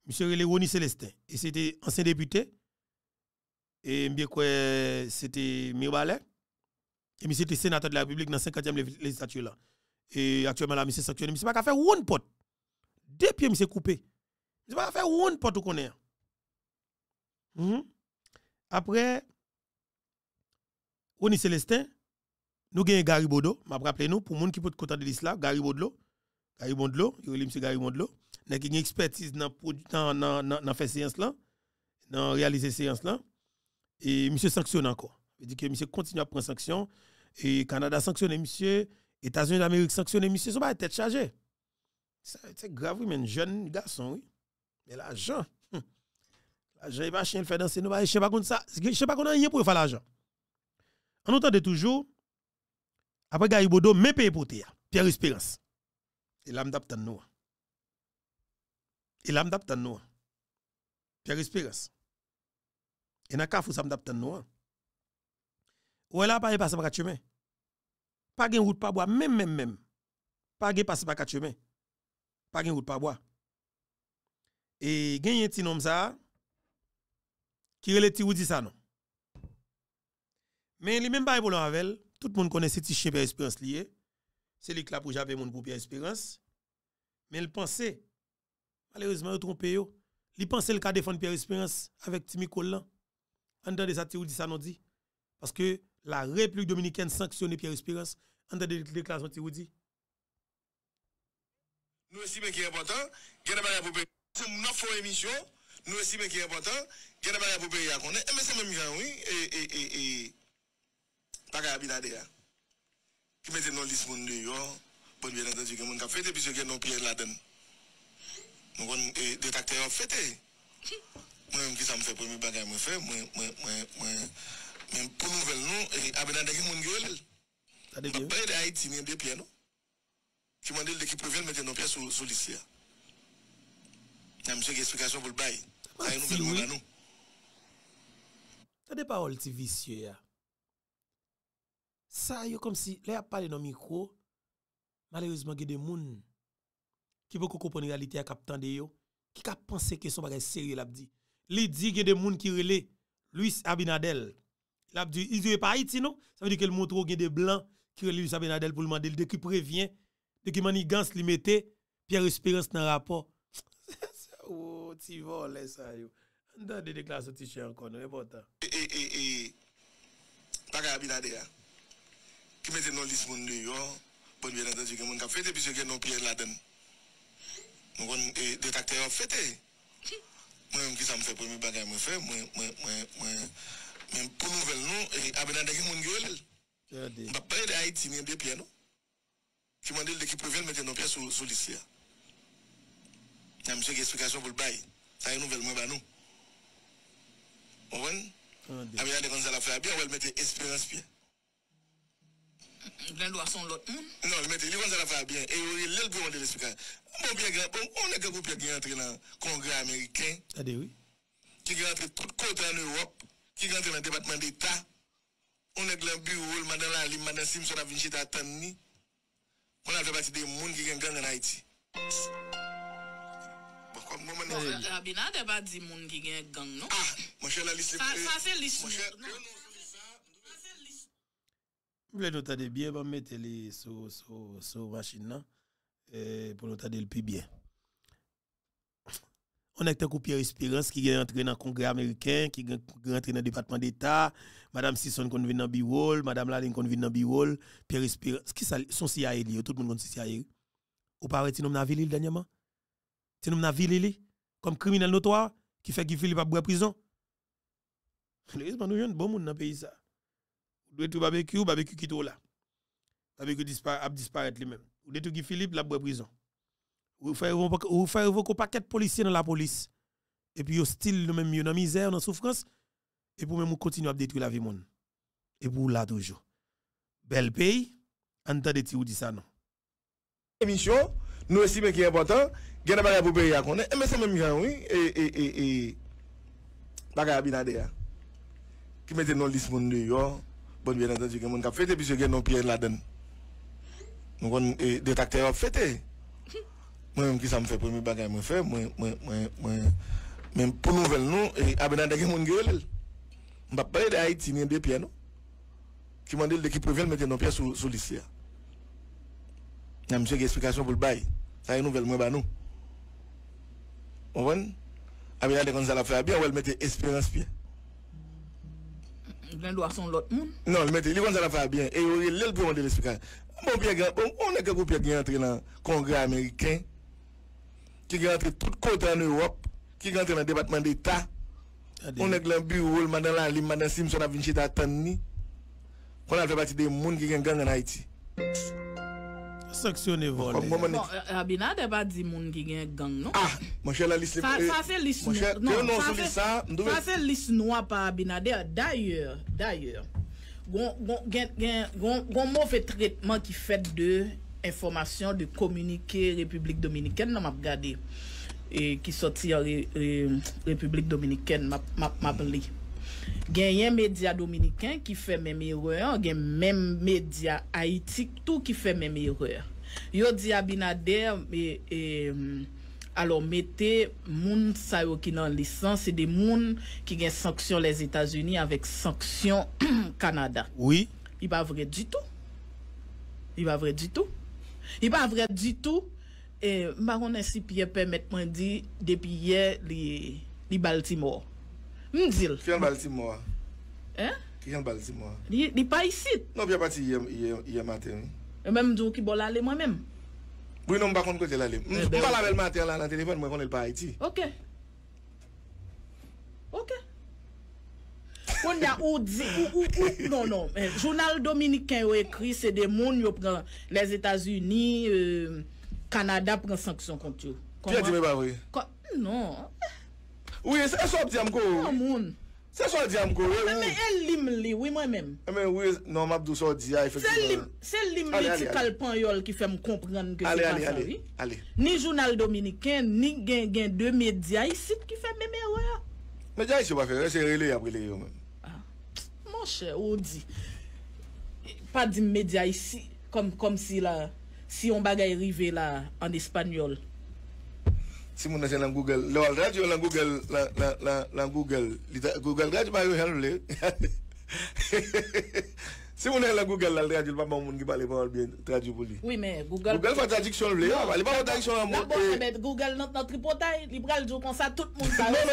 Monsieur le Rony Célestin, et c'était ancien député, et bien quoi, c'était Mirbalet, et monsieur était sénateur de la République dans la 50e législature là. Et actuellement la monsieur sanctionné, monsieur pas qu'à faire one pot. Deux pieds monsieur coupé. Monsieur pas fait faire one pot au connaît. Mhm. Après, Rony Célestin, nous gagnons Gary Bodo, m'a rappelé nous, pour monde qui peuvent content de l'islam, Gary Bodo, Gary Bodo, il y a Gary Bodo, qui a une expertise dans faire séance là, dans réaliser séance là, et monsieur sanctionne encore. Il dit que monsieur continue à prendre sanction, et Canada sanctionne monsieur, États-Unis d'Amérique sanctionne monsieur, ça va tête chargé. C'est grave, oui, mais un jeune garçon, oui. Mais l'argent, hum. l'argent, il va chien le faire danser, nous, bah, je ne sais pas comment ça, je sais pas comment il pour faire l'argent. On entend toujours, apre ga yi bodo men pe epote ya, Pierre Espérance, e la mdap tan noua. E la mdap tan noua. Pierre Espérance, e na kaf ou sa mdap tan noua. Ou e la pa ye pasan baka cheme. Pa gen wout pa bwa, men men men, pa gen pasan baka cheme, pa gen wout pa bwa. E gen yon ti nom sa, ki rele ti wouti sa nou. Men li men baye bolon avel, Tout le monde connaît ce petit chien pierre Espérance lié. C'est le qui pour j'avais mon pour Père Espérance. Mais il pensait, malheureusement, il trompé. Il pensait le cas défendu Pierre Espérance avec Timmy Collin. En tant ça, dis ça, non dit. Parce que la République dominicaine sanctionne Pierre Espérance. En tant déclaration, tu dit. Nous estimons qu'il est important, qu'il y a pour payer. Nous avons fait émission, nous estimons qu'il est important, qu'il y a pour payer. Eh, mais c'est même oui, et, et, et, et pas habiter là Qui mettait dans liste monde pour bien entendu que mon puisque non Pierre là-dedans. Nous avons des acteurs fêtés. Moi-même, qui ça me fait premier bagage, moi, fait, moi, moi, mais pour nouvelle, nous, qui gueule. Ça Pas ni de Pierre, non? Qui m'a dit l'équipe mettre nos pieds sur, sur une explication pour le bail. Ça nous. des paroles ça, yo comme si, les a parlé dans le micro, malheureusement, il y a des gens qui ne comprennent pas la réalité à captant de yo, qui pensent que son bagage sérieux, l'a dit. il dit qu'il y a des gens qui relèvent Luis Abinadel. L'a dit, il n'est pas Haïti, non? Ça veut dire que le montre qu'il y a des blancs qui relèvent Luis Abinadel pour le demander, de qui prévient, de qui manigance li Pierre Espérance dans rapport. ou tu vas là ça, yo. Dans des déclarations, tu encore, non? Important. Et, et, et, et, pas qui mettait dans de New York, pour bien entendu, que mon qui a fêté, puisque non Pierre là-dedans. Nous avons des acteurs fêtés. Moi-même, qui ça me fait premier bagage, moi, fait, moi, moi, moi, même pour nouvelle, non, qui mon gueulé. Je ne parle de Haïti, mais de Pierre, non. Qui m'a dit l'équipe prévient mettre nos pierres sous le liste. Il y a une explication pour le bail. Ça y est, nouvelle, moi, bah, nous. Owen? Abenadaki, on s'en a fait bien, on va le mettre espérance pierre la doit l'autre Non, mais les gens, ça bien. Et le grand de l'explication. Bon, on est entrer dans le Congrès américain. Ah, ben oui. Qui rentre côté en Europe, qui rentre dans le département d'État. On est dans le bureau, madame Ali, madame Simpson a On a fait partie des gens qui ont en Haïti. dit qui Ah, mon cher, la liste. Ça, c'est voulais nous des bien, je mettre les sur so, machine e, pour nous entendre le plus bien. On est été Pierre Espérance qui est entré dans le Congrès américain, qui est entré dans le département d'État, Madame Sisson qui vient dans wall Madame Laline qui vient dans wall Pierre Espérance, qui sont CIA tout le monde Vous CIA. Ou pas arrêté nous la ville dernièrement? Tu nous la ville comme criminel notoire qui fait qu'il Philippe à prison? nous avons un bon monde dans le pays ça détruit barbecue, barbecue qui est là. Barbecue disparaît les lui-même. Ou détruit Philippe, la boîte prison. Ou faire un paquet de policiers dans la police. Et puis, au style, même, dans la misère, dans la souffrance. Et pour même, continuer à détruire la vie monde. Et pour là, toujours. Bel pays, entendez ti ou dit ça non. Émission, nous estimons qu'il est important, gagne bagay pour payer à connaître. Mais c'est même bien oui et et et et bagay abinadé. Qui mette non lis, monde York. Bon bien enten di gen moun ka fete pis yon gen nou piye ladan. Moun kon detakter ap fete. Mwen mwis sa mwfe pou mwen bagay mwen fe. Mwen mwen mwen. Men pou nouvel nou, abe nan de gen moun geye lel. Mwen pa pare de aitini en de piye nou. Ki mandel de ki pou ven mette nou piye sou lisiya. Nyan mwen se ge esplikasyon pou l bay. Sa yon nouvel mwen ban nou. Mwen mwen. Abe nan de kon zala fwe a bi an wel mette espirans piye. Glendo a son lot moun. Non, l mette, li kon sa la fa bien. E yon li lèl bi yon de l espekaj. Moun piye gen, bon, moun eke goupiye gen entri nan kongre Ameriken. Ki gen entri tout kota nan Europe. Ki gen entri nan debatman de Ita. Moun eke lan bi yon rol, manan lan lim, manan simson avinci ta tan ni. Moun al febati de moun ki gen gen gen Haiti. saksyon e bon, vole. Bon, bon, euh, abinade pa di moun ki non? ah, non, non, gen gang nou. Ah, monsher la lise moun. Monsher, gen lonsou lisa. Monsher lise nou ap ap abinade. D'ayor, d'ayor, goun moun fe tretman ki fet de informasyon de komunike Republik Dominiken nan map gade. Ki soti republik Dominiken map li. Gen yè mèdia dominikèn ki fè mè mè rè, gen mè mèdia haïtik tou ki fè mè mè rè. Yo diya binade, e, e, alò mète moun sa yo ki nan lisans, se de moun ki gen sanksyon lèz Etats-Unis avèk sanksyon Kanada. Oui. I pa avrè di tou. I pa avrè di tou. I pa avrè di tou, e, maron en si piye pèmèt mwen di depi ye li Baltimore. Mzil? Fyan bal zim mwa. Eh? Fyan bal zim mwa. Di pa isi? Non, fya pati ye maten. E men mdou ki bol ale mwen menm? Bwine m bakon kote la lem. M bala vel maten lan la telefon mwen fon el pa iti. Ok. Ok. Kon ya ou dzi. Ou, ou, ou. Non, non. Eh, Jounal Dominikin wekri se de moun yo pran les Etats-Unis, Kanada euh, pran sanksyon kontyo. Fya di me bavwe? Non. Non. Ouye, se sop diyam kou. Se sop diyam kou. Mwen mwen el lim li, ouye mwen mwen. Mwen mwen ouye nom abdou sop diyay. Se lim li, se lim li ti kalpan yol ki fe m konpren ke se pa sa ri. Ni jounal dominiken, ni gen gen ah, de medyay sit ki fe mwen mwen mwen. Medyay si wap fe, se re le apre le yon mwen. Mwen che, ou di. Pa di medyay si, kom si la, si yon bagay rive la, an espanyol. Si moun nan se nan Google, lè wè lè rèjou nan Google, nan Google, Google rèjou pa yon jen lè. Si moun nan yon Google lè rèjou, lè wè lè moun moun ki pa le moun lè tradjou pou li. Oui men, Google... Google fè tradjou ki chon lè, yon pa, li pa wè tradjou ki chon an moun. La bon eh. se bet Google not not ripotay, li praljou kon sa tout moun sa wè,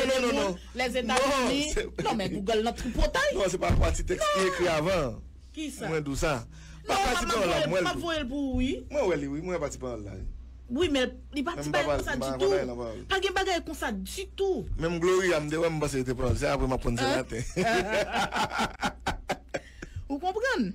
le zetan li. Non men, non, non, non, Google not ripotay. Non, se pa kwati tekst ki ekri avan. Ki sa? Mwen dou sa. Non, mwen mwen mwen mwen mwen mwen mwen mwen mwen mwen mwen mwen mwen mwen mwen mwen Oui, mais il pas de bagay comme ça du tout. Pas de bagay comme ça du tout. Même Gloria me dit, je c'était pas après ma prendre hein? ça euh, euh, euh, Vous comprenez?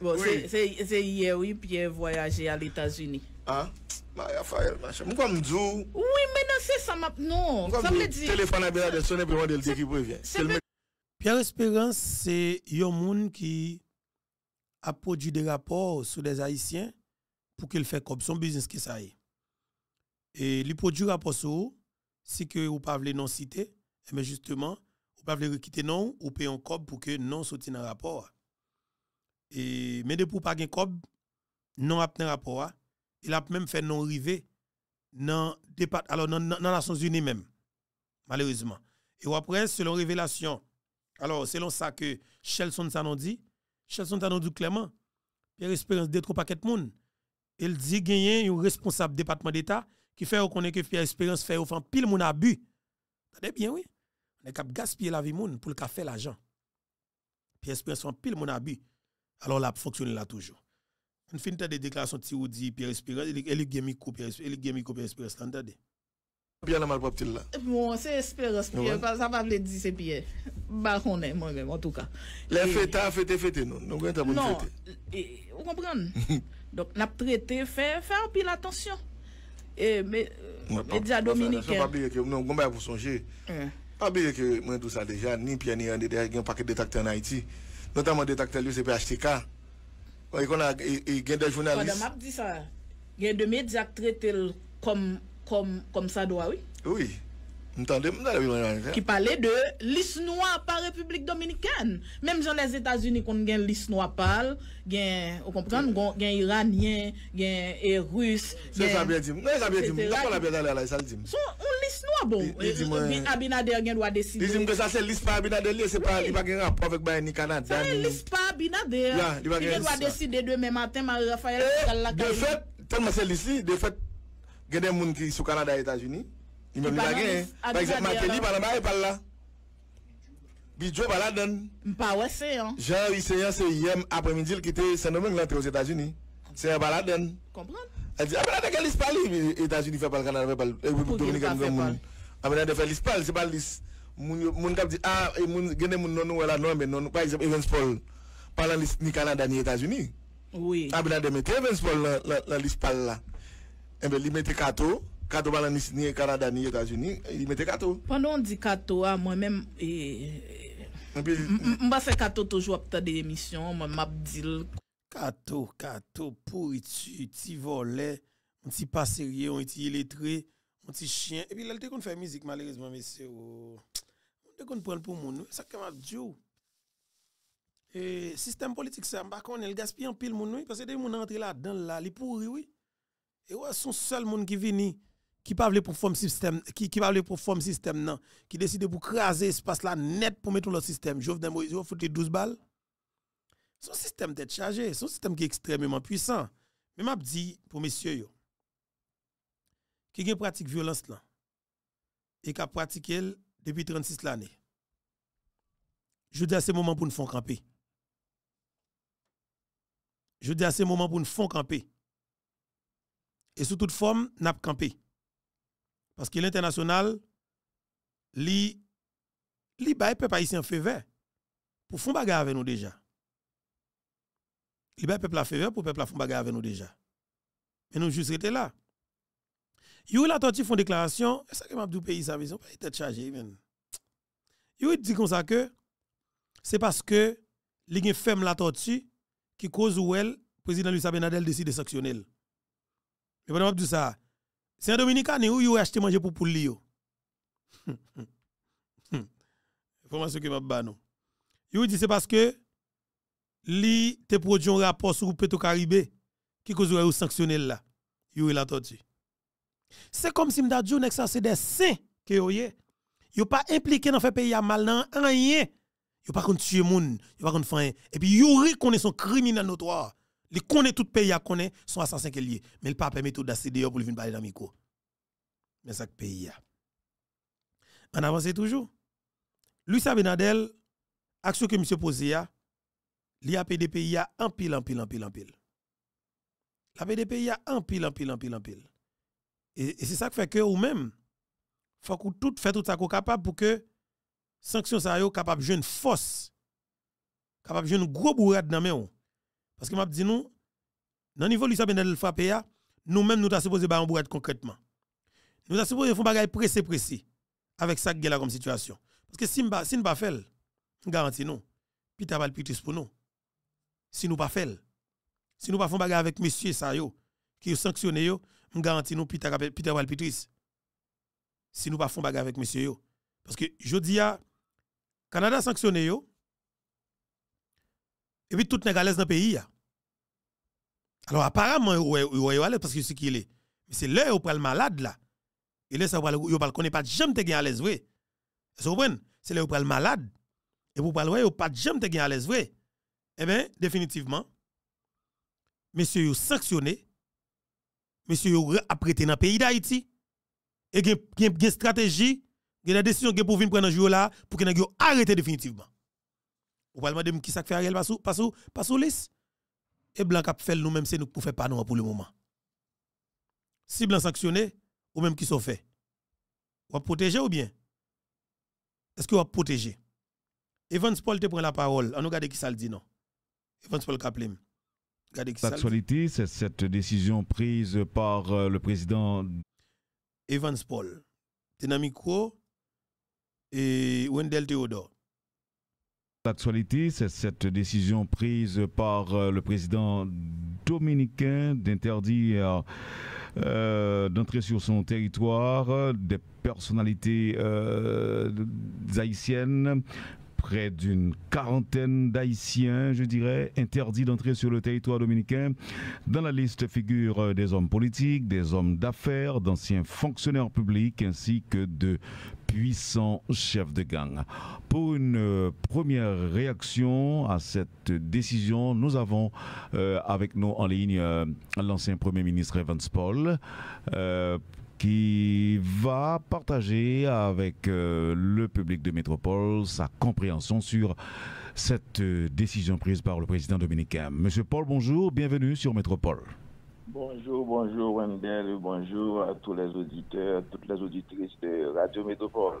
Bon, c'est hier, oui, Pierre voyager à l'États-Unis. Ah? Rafael, machin. Pourquoi me dit Oui, mais non, c'est ça, ma... non. Ça me dit. Téléphone à Béla de sonner, puis on dit qui prévient. Pierre Espérance, c'est un monde qui a produit des rapports sur les Haïtiens pour qu'il fasse comme son business qui ça est. Et le produit rapport sur si que vous pas voulez non citer, mais eh justement, vous pas voulez quitter non, ou payer un cob pour que non soutienne un rapport. Et mais de pour pas gain cob, non a un rapport, il a même fait non river dans départ alors dans dans Nations Unies même. Malheureusement. Et après selon révélation, alors selon ça que Shelson Sanon dit, Shelson Sanon dit clairement, Pierre Espérance détruit paquet de monde il dit qu'il y a un responsable département d'État qui fait reconnaître que Pierre Espérance fait fond pile mon abus. Attendez bien, oui. On est capable gaspiller la vie moun pour le café l'argent. Pierre Espérance fait pile mon abus. Alors la fonctionne là toujours. On finit des déclarations de dit Pierre Espérance, il y a mis coup Pierre Espérance, attendez. Pierre la malpropre là. Bon, c'est Espérance Pierre, espérance ça va me dire c'est Pierre. Bah, on est moi-même, en tout cas. Les fêtes, fêtes, fêtes, non. Nous, on Non, vous comprenez. Donc, n'a traité, faire, faire, puis l'attention. Et, mais, euh, médias dominicains. Pas que, non, vous songez? Pas que, moi, tout ça déjà, ni Pierre, ni il y a un paquet de détecteurs en Haïti. Notamment lui c'est PHTK. Il y a des journalistes. ça. Il y a des médias qui comme, comme, comme ça doit, oui? Oui. Ki pale de lis noua pa republik dominikan Mem zon les Etats-Unis kon gen lis noua pal Gen, ou komprende, gen iranien, gen erus Se yon sa biye jim, se yon sa biye jim, se yon sa biye jim Se yon lis noua bon, euh, euh, abinader gen dwa deside Disim ke sa se lis pa abinader li, se pa li bagen rapor vek baye ni kanad Se li lis pa abinader, li bagen reside dewe me maten ma rafayel De fet, ten mase lis li, de fet gen den moun ki sou kanad a Etats-Unis Y menm li ma gen, pa eksept ma ke li palan ba e pal la. Bi djou pala den. M pa wese yon. Jan wise yon se yon apre mi dil ki te senomen glante yo etajuni. Se yon pala den. Kompran. El di, abe nan de ke lis pali etajuni fe pal kanada, e pou geni kanan gen moun. Abe nan de fe lis pal, se pal lis. Moun kap di, a, geni moun non nou wala nou, men non nou, pa eksept Evans Paul, palan lis mi kanada ni etajuni. Oui. Abe ah, nan de mette Evans Paul la lis pal la. Ebe li mette kato. Kato balan ni Pendant on dit kato, moi-même, kato toujours à ta émissions, m'a dit. Kato, kato, pourritu, ti volet, ti pas illettré, on ti chien. Et puis là, musique, malheureusement, qu'on oh. prend pour moun ça comme oh. Et système politique, ça gaspille en pile parce que dès là-dedans, la pourri, oui. Et ouais, son seul monde qui qui parle pour forme système qui qui parle pour forme système non qui décide pour craser espace là net pour mettre le système Jovenel Moïse 12 balles son système d'être chargé son système qui est extrêmement puissant mais m'a dit pour messieurs qui pratiquent pratique violence là et qui a pratiqué depuis 36 l'année je dis à ce moment pour nous faire camper je dis à ce moment pour nous faire camper et sous toute forme n'a pas camper parce que l'international, li, li bay peuple haïtien feu vert pour faire bagarre avec nous déjà. Li bay peuple feu vert pour peuple font bagarre avec nous déjà. Mais nous juste était là. Yo la fait font déclaration, c'est ça que m'a dit pays ça vision pas été chargé men. Yo dit comme ça que c'est parce que li gens femme la tortue qui cause ou elle président Luis Abinadel décide de sanctionner. Mais pendant m'a dit ça, c'est un Dominicain où il a acheté manger pour poule yo. Information que m'a ba Vous Il dit c'est parce que li te produit un rapport sur le Petro Caribé qui cause ou sanctionné là. Il a tortue. C'est comme si m'da dit ça c'est des saints que yo yé. Yo pas impliqué dans faire pays à mal dans rien. Yo pas contre tuer vous yo pas contre faire et puis yo reconnaît son criminel notoire. Il connaît tout pays, à connaît sont assassin qui lié. Mais il pas permis tout d'accéder pour venir parler dans le micro. Mais ça, pays. On avance toujours. Luis Abinadel, action que M. il l'IAPDPI a un pile, un pile, un pile, en pile. La pays a un pile, un pile, un pile, en pile. Et, c'est ça qui fait que ou même, faut que tout fait tout ça capable pour que les ça yo capable de une force, capable de une gros bourrade dans main parce que m'a dit nous, dans le niveau de Benel frappé, nous-mêmes nous avons supposé faire un concrètement. Nous avons supposé faire un bagage pressé pressé avec ça qui comme situation. Parce que si nous ne pas faire, garantis nous, puis tu le pour nous. Si nous pas si nous pas faisons pas avec monsieur Sayo, qui est sanctionné nous garantis nous puis tu pas le Si nous pas faisons pas avec monsieur yo. Parce que je dis à Canada sanctionné yo, et puis tout n'est à l'aise dans le pays. Alors apparemment, il est à l'aise parce que c'est qu'il est. Mais c'est l'heure où le malade là. Et là, ça va pas connaît pas jamais te à l'aise, Vous comprenez? C'est là où le malade. Et pour parler, il pas jamais te à l'aise, Eh bien, définitivement, monsieur vous sanctionné. Monsieur vous apprêté dans le pays d'Haïti. Et vous avez une stratégie, il y une décision pour venir prendre un jour là pour vous arrêtez définitivement. Ou pas demander qui ça fait à Passou, Passou, Passou lisse. Et Blanc a e fait nous-mêmes, c'est nous pour faire pas nous pour le moment. Si Blanc sanctionné, ou même qui sont fait, va protéger ou bien? Est-ce que va protéger? Evans Paul te prend la parole. On regarde qui ça le dit non. Evans Paul Kaplim. L'actualité, c'est cette décision prise par euh, le président Evans Paul. T'es dans et Wendell Theodore. L'actualité, c'est cette décision prise par euh, le président dominicain d'interdire euh, d'entrer sur son territoire des personnalités euh, haïtiennes près d'une quarantaine d'Haïtiens, je dirais, interdits d'entrer sur le territoire dominicain. Dans la liste figurent des hommes politiques, des hommes d'affaires, d'anciens fonctionnaires publics, ainsi que de puissant chef de gang. Pour une euh, première réaction à cette décision, nous avons euh, avec nous en ligne euh, l'ancien Premier ministre Evans Paul. qui va partager avec le public de Métropole sa compréhension sur cette décision prise par le président dominicain. Monsieur Paul, bonjour, bienvenue sur Métropole. Bonjour, bonjour Wendell, bonjour à tous les auditeurs, toutes les auditrices de Radio Métropole.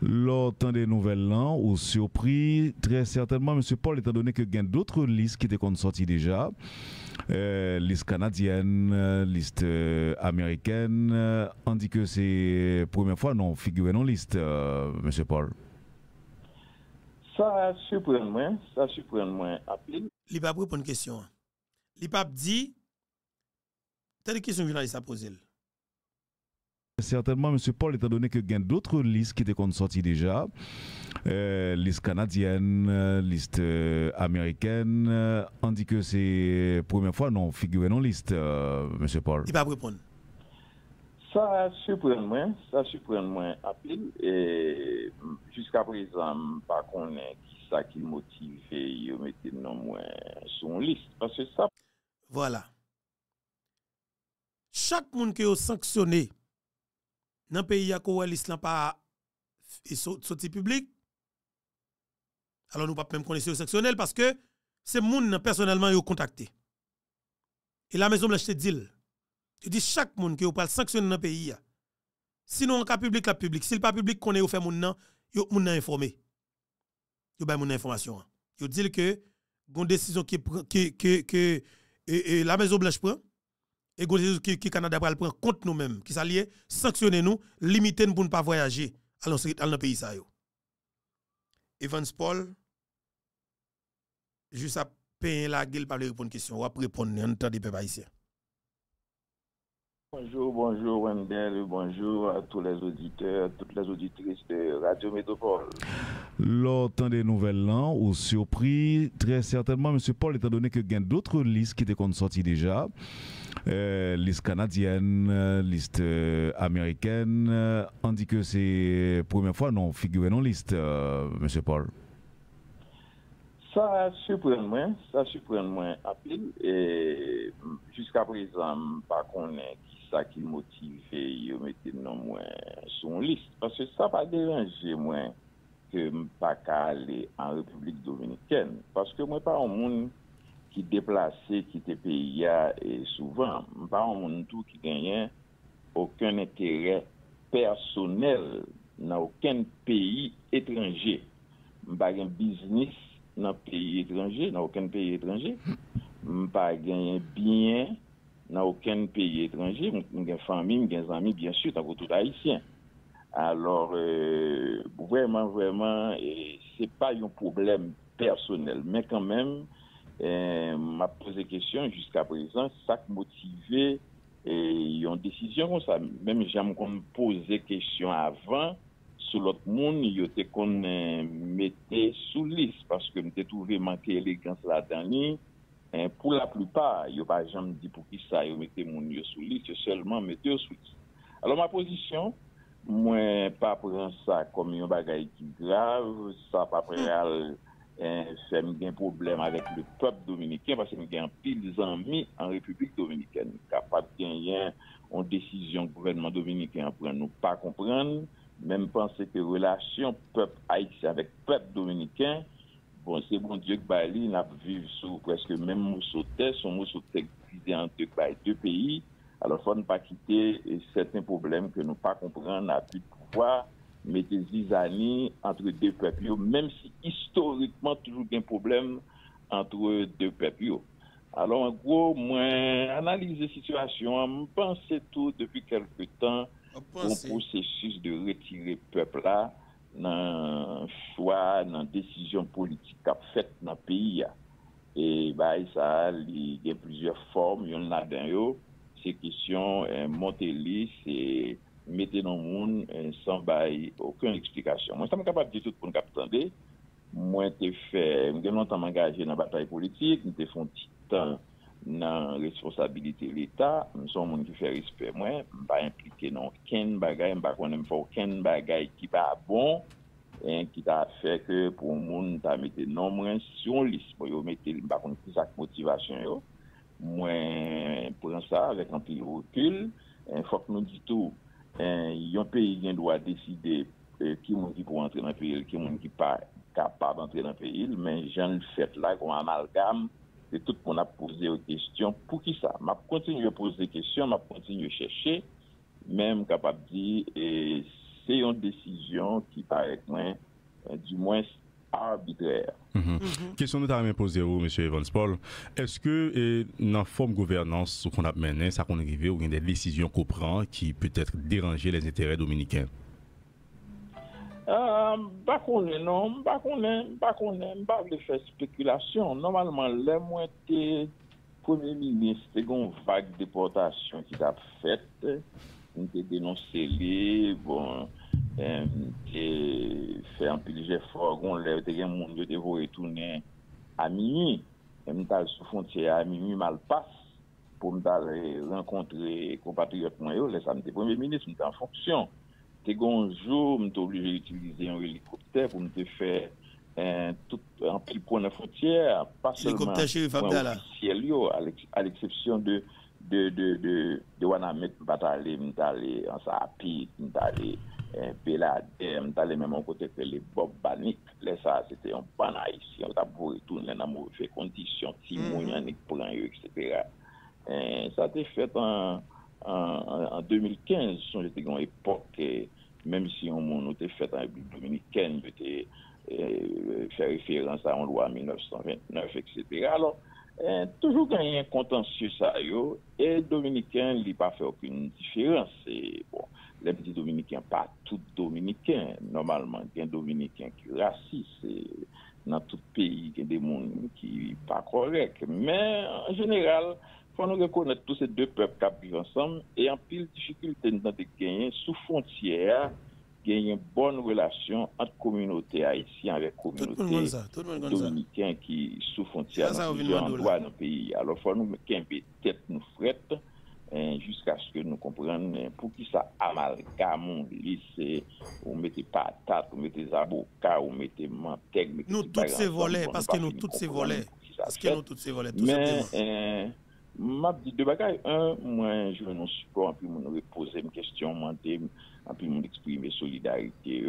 Lors des nouvelles là, ou surpris, très certainement, M. Paul, étant donné que y a d'autres listes qui étaient sorties déjà, euh, liste canadienne, liste euh, américaine, euh, dit que c'est première fois non figuré non liste, M. Paul. Ça surprend moins, ça surprend moins. Il une question. Il dit c'est Telle question journaliste a posée. Certainement, M. Paul, étant donné que y a d'autres listes qui étaient sorties déjà, euh, liste canadienne, euh, liste euh, américaine, euh, on dit que c'est première fois, non, figuré non liste, M. Paul. Il va répondre. Ça surprend moi, ça surprend moi à pile, et jusqu'à présent, par contre, qui ça qui motive, il mettait non moins son liste, parce que ça... Voilà chaque monde qui est sanctionné dans le pays à quoi l'islam pas sorti public, alors nous ne pouvons même connaître sanctionnel parce que c'est monde personnellement qui contacté. Et la Maison Blanche te dit, Tu dit chaque monde qui est sanctionné dans le pays, sinon en cas public, la public, si le pas public connaît pas fait mon nan, yo moun informé. Yo bay moun information. Hein. Yo dit que la décision que que que la Maison Blanche prend et que le Canada va prendre compte nous-mêmes, qui s'allie, sanctionner nous, limiter nous pour ne pas voyager à dans le pays. Evans Paul, juste à payer la gueule, pour répondre à question, ou après répondre, on entend des peuple Bonjour, bonjour Wendel, bonjour à tous les auditeurs, toutes les auditrices de Radio Métropole. L'autant des nouvelles là, hein, ou surpris, très certainement, M. Paul, étant donné que y a d'autres listes qui étaient sorties déjà, euh, liste canadienne, euh, liste euh, américaine. On dit que c'est la première fois non figuré dans la liste, M. Paul. Ça surprend moi, ça surprend moi à pile. Et jusqu'à présent, pas ne qui ça qui motive motivé à non moins son liste. Parce que ça pas déranger moi que pas aller en République Dominicaine. Parce que moi pas un monde qui déplaçait, qui était pays Et souvent pas un monde qui gagne aucun intérêt personnel dans aucun pays étranger on pas gain business dans pays étranger dans aucun pays étranger on pas bien dans aucun pays étranger on gain famille on gain amis bien sûr tout haïtien alors euh, vraiment vraiment n'est pas un problème personnel mais quand même Eh, ma pose kèsyon jiska prezant sak motive eh, yon desisyon kon sa mèm jèm kon pose kèsyon avan sou lot moun yote eh, kon mette sou lis paske mte touve manke eleganse la danyen pou la plupar yon pa jèm di pou ki sa yon mette moun yo sou lis yo selman mette yo sou lis alo ma posisyon mwen pa prezant sa kom yon bagay ki grav sa pa prezant sa Eh, c'est un problème avec le peuple dominicain parce que nous avons pile d'amis en République dominicaine. Capable de gagner une décision gouvernement dominicain pour nous pas comprendre, même penser que relation peuple haïtien avec peuple dominicain, bon, c'est bon Dieu que Bali n'a vécu sous que même mousseau son mousseau divisé en deux, bah, pays. Alors, il ne pas quitter certains problèmes que nous pas comprendre, pas. metè zizani antre dè pep yo, mèm si historikman toujou gen problem antre dè pep yo. Alon, an gwo, mwen analize situasyon, mwen panse tou depi kelke tan, mwen pou se sus de retire pep la nan fwa, nan desisyon politika fèt nan peyi ya. E ba, y sa li gen plizye form, yon nan den yo, se kisyon, euh, mwen te lis, se mette nan moun san bayi okun eksplikasyon. Mwen sa mwen kapap di tout pou mwen kapitan de, mwen te fè, mwen gen nan tan man gaje nan batay politik, mwen te fon titan nan responsabilite l'Etat, mwen son moun ki fè respè mwen, mwen ba implike nan ken bagay, mwen bakon nan mwen fò ken bagay ki ba bon en ki ta fè ke pou moun ta mette nan mwen si yon lis, mwen yo mette, mwen bakon sa kmotivasyon yo, mwen pou an sa, vek an pil vokul, fòk nou di tout Eh, yon pe yon do a deside eh, ki moun ki pou antre nan pe yil, ki moun ki pa kapab antre nan pe yil, men jen l fèt la kon analgam, se tout moun ap pose yo kestyon pou ki sa. Map kontin yo pose kestyon, map kontin yo chèche, men m kapab di, se yon desisyon ki pa ekwen, du mwen... Arbitrèr. Kèsyon mhm. mhm. nou ta remen posez ou, oh, M. Evans Paul, eske nan eh, form gouvernance sou kon ap menen, sa kon enrive ou gen euh, non. de lésisyon kopran ki peut etre deranje les intèrè dominikèn? Ba kon lè nom, ba kon lè, ba kon lè, ba lè fè spekulasyon. Normalman lè mwen te konnen minis te gon vak deportasyon ki tap fèt, mwen te denonselè, bon... m te fè an pilje fòr goun lèv te gen moun lèv te vòr etounè a mi mi m te al sou fontyè a mi mi malpas pou m te al renkontre kompatriot mwen yo lèv sa m te pwemè minis m te an fonksyon te goun jò m te oblijè itilize yon helikopter pou m te fè an pilpoun an fontyè pas seman a l'eksepsyon de wana mèk m te alè m te alè an sa apit m te alè Eh, pe la, mta le men moun kote te le Bob Banik, le sa se te yon bana yisi, yon tabou re toune le nan moufe kondisyon, ti mm-hmm. moun yon ekponan yo, etc. Eh, sa te fet an 2015, son jete yon epok, mèm si yon moun nou te fet an yon Dominiken, vete fer referans a yon lwa 1929, etc. Alors, eh, toujou kanyen kontansye sa yo, et Dominiken li pa fe okyoun diferans, et bon... lèpiti dominikèn pa tout dominikèn. Normalman gen dominikèn ki rasis nan tout peyi gen demoun ki pa korek. Men, general, fò nou rekonnet tout se de pep kabli ansom e yon pil dificultè nou nan de genyen sou fontyè, genyen bonn relasyon ant kominote Aisyen ve kominote dominikèn ki sou fontyè nan tout de an doan nou peyi. Alò fò nou men kenbe tet nou frette Hein, jusqu'à ce que nous comprenions hein, pour qui ça amalgame, lycée, on mettez patate, on mettez avocat, on mettez mantègue. Nous tous ces volets, parce que nous tous ces volets. Parce que nous tous ces volets, tout simplement. Hein, m'a petite de bagages. Un, moi, je veux nous support, puis on aurait posé une question, puis mon exprimer solidarité.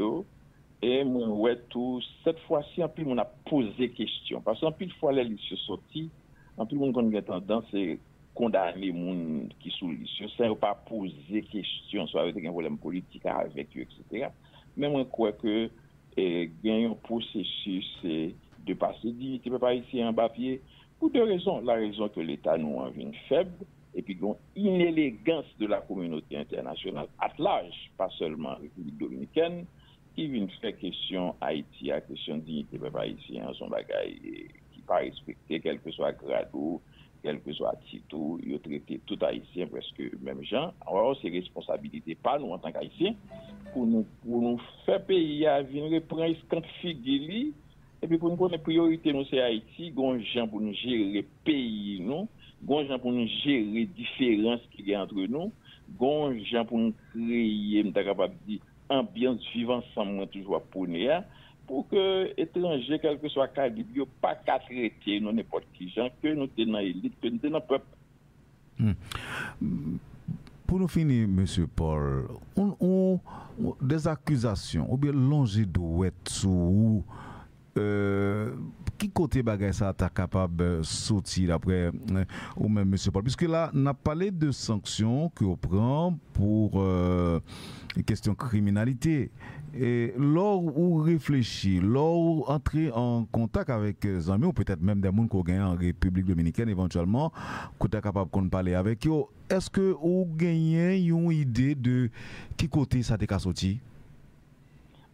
Et moi, ouais, tout, cette fois-ci, puis mon a posé question. Parce qu'en plus, fois, les lycées sortis, en plus, on a tendance, c'est condamner gens qui sous sur ça pas poser question soit avec un problème politique avec eux etc mais moi crois que eh, les un processus eh, de passer dignité, pas ici en papier pour deux raisons la raison que l'état nous en vient faible et puis une inélégance de la communauté internationale à large pas seulement République dominicaine qui vient faire question Haïti à question dignité ici en son bagage eh, qui pas respecté quel que soit grado Elke zo ati tou yo trete tout Haitien preske menm jan, anwa ou se responsabilite pa nou an tank Haitien. Koun nou fe peyi avine le prens konfigili, epi koun nou konne priorite nou se Haiti, goun jan pou nou jere peyi nou, goun jan pou nou jere diferans ki gen entre nou, goun jan pou nou kreye mta kapabdi ambyans vivan san mwen toujwa pounen ya, pou ke etranje, kelke swa kalibyo, pa katretye, nou ne potijan, ke nou tenan elit, ke nou tenan pep. Pou nou fini, M. Paul, ou, ou, des akizasyon, ou biye lonji do wet, sou, ou, eee, qui côté ça est capable euh, de sortir d'après euh, ou même monsieur Paul puisque là on a parlé de sanctions que prend pour questions euh, question criminalité et lors où réfléchit, lors où entrer en contact avec des amis ou peut-être même des gens qu'on gagne en République dominicaine éventuellement, qu'on est capable de parler avec eux, est-ce que vous gagnez une idée de qui côté ça de sortir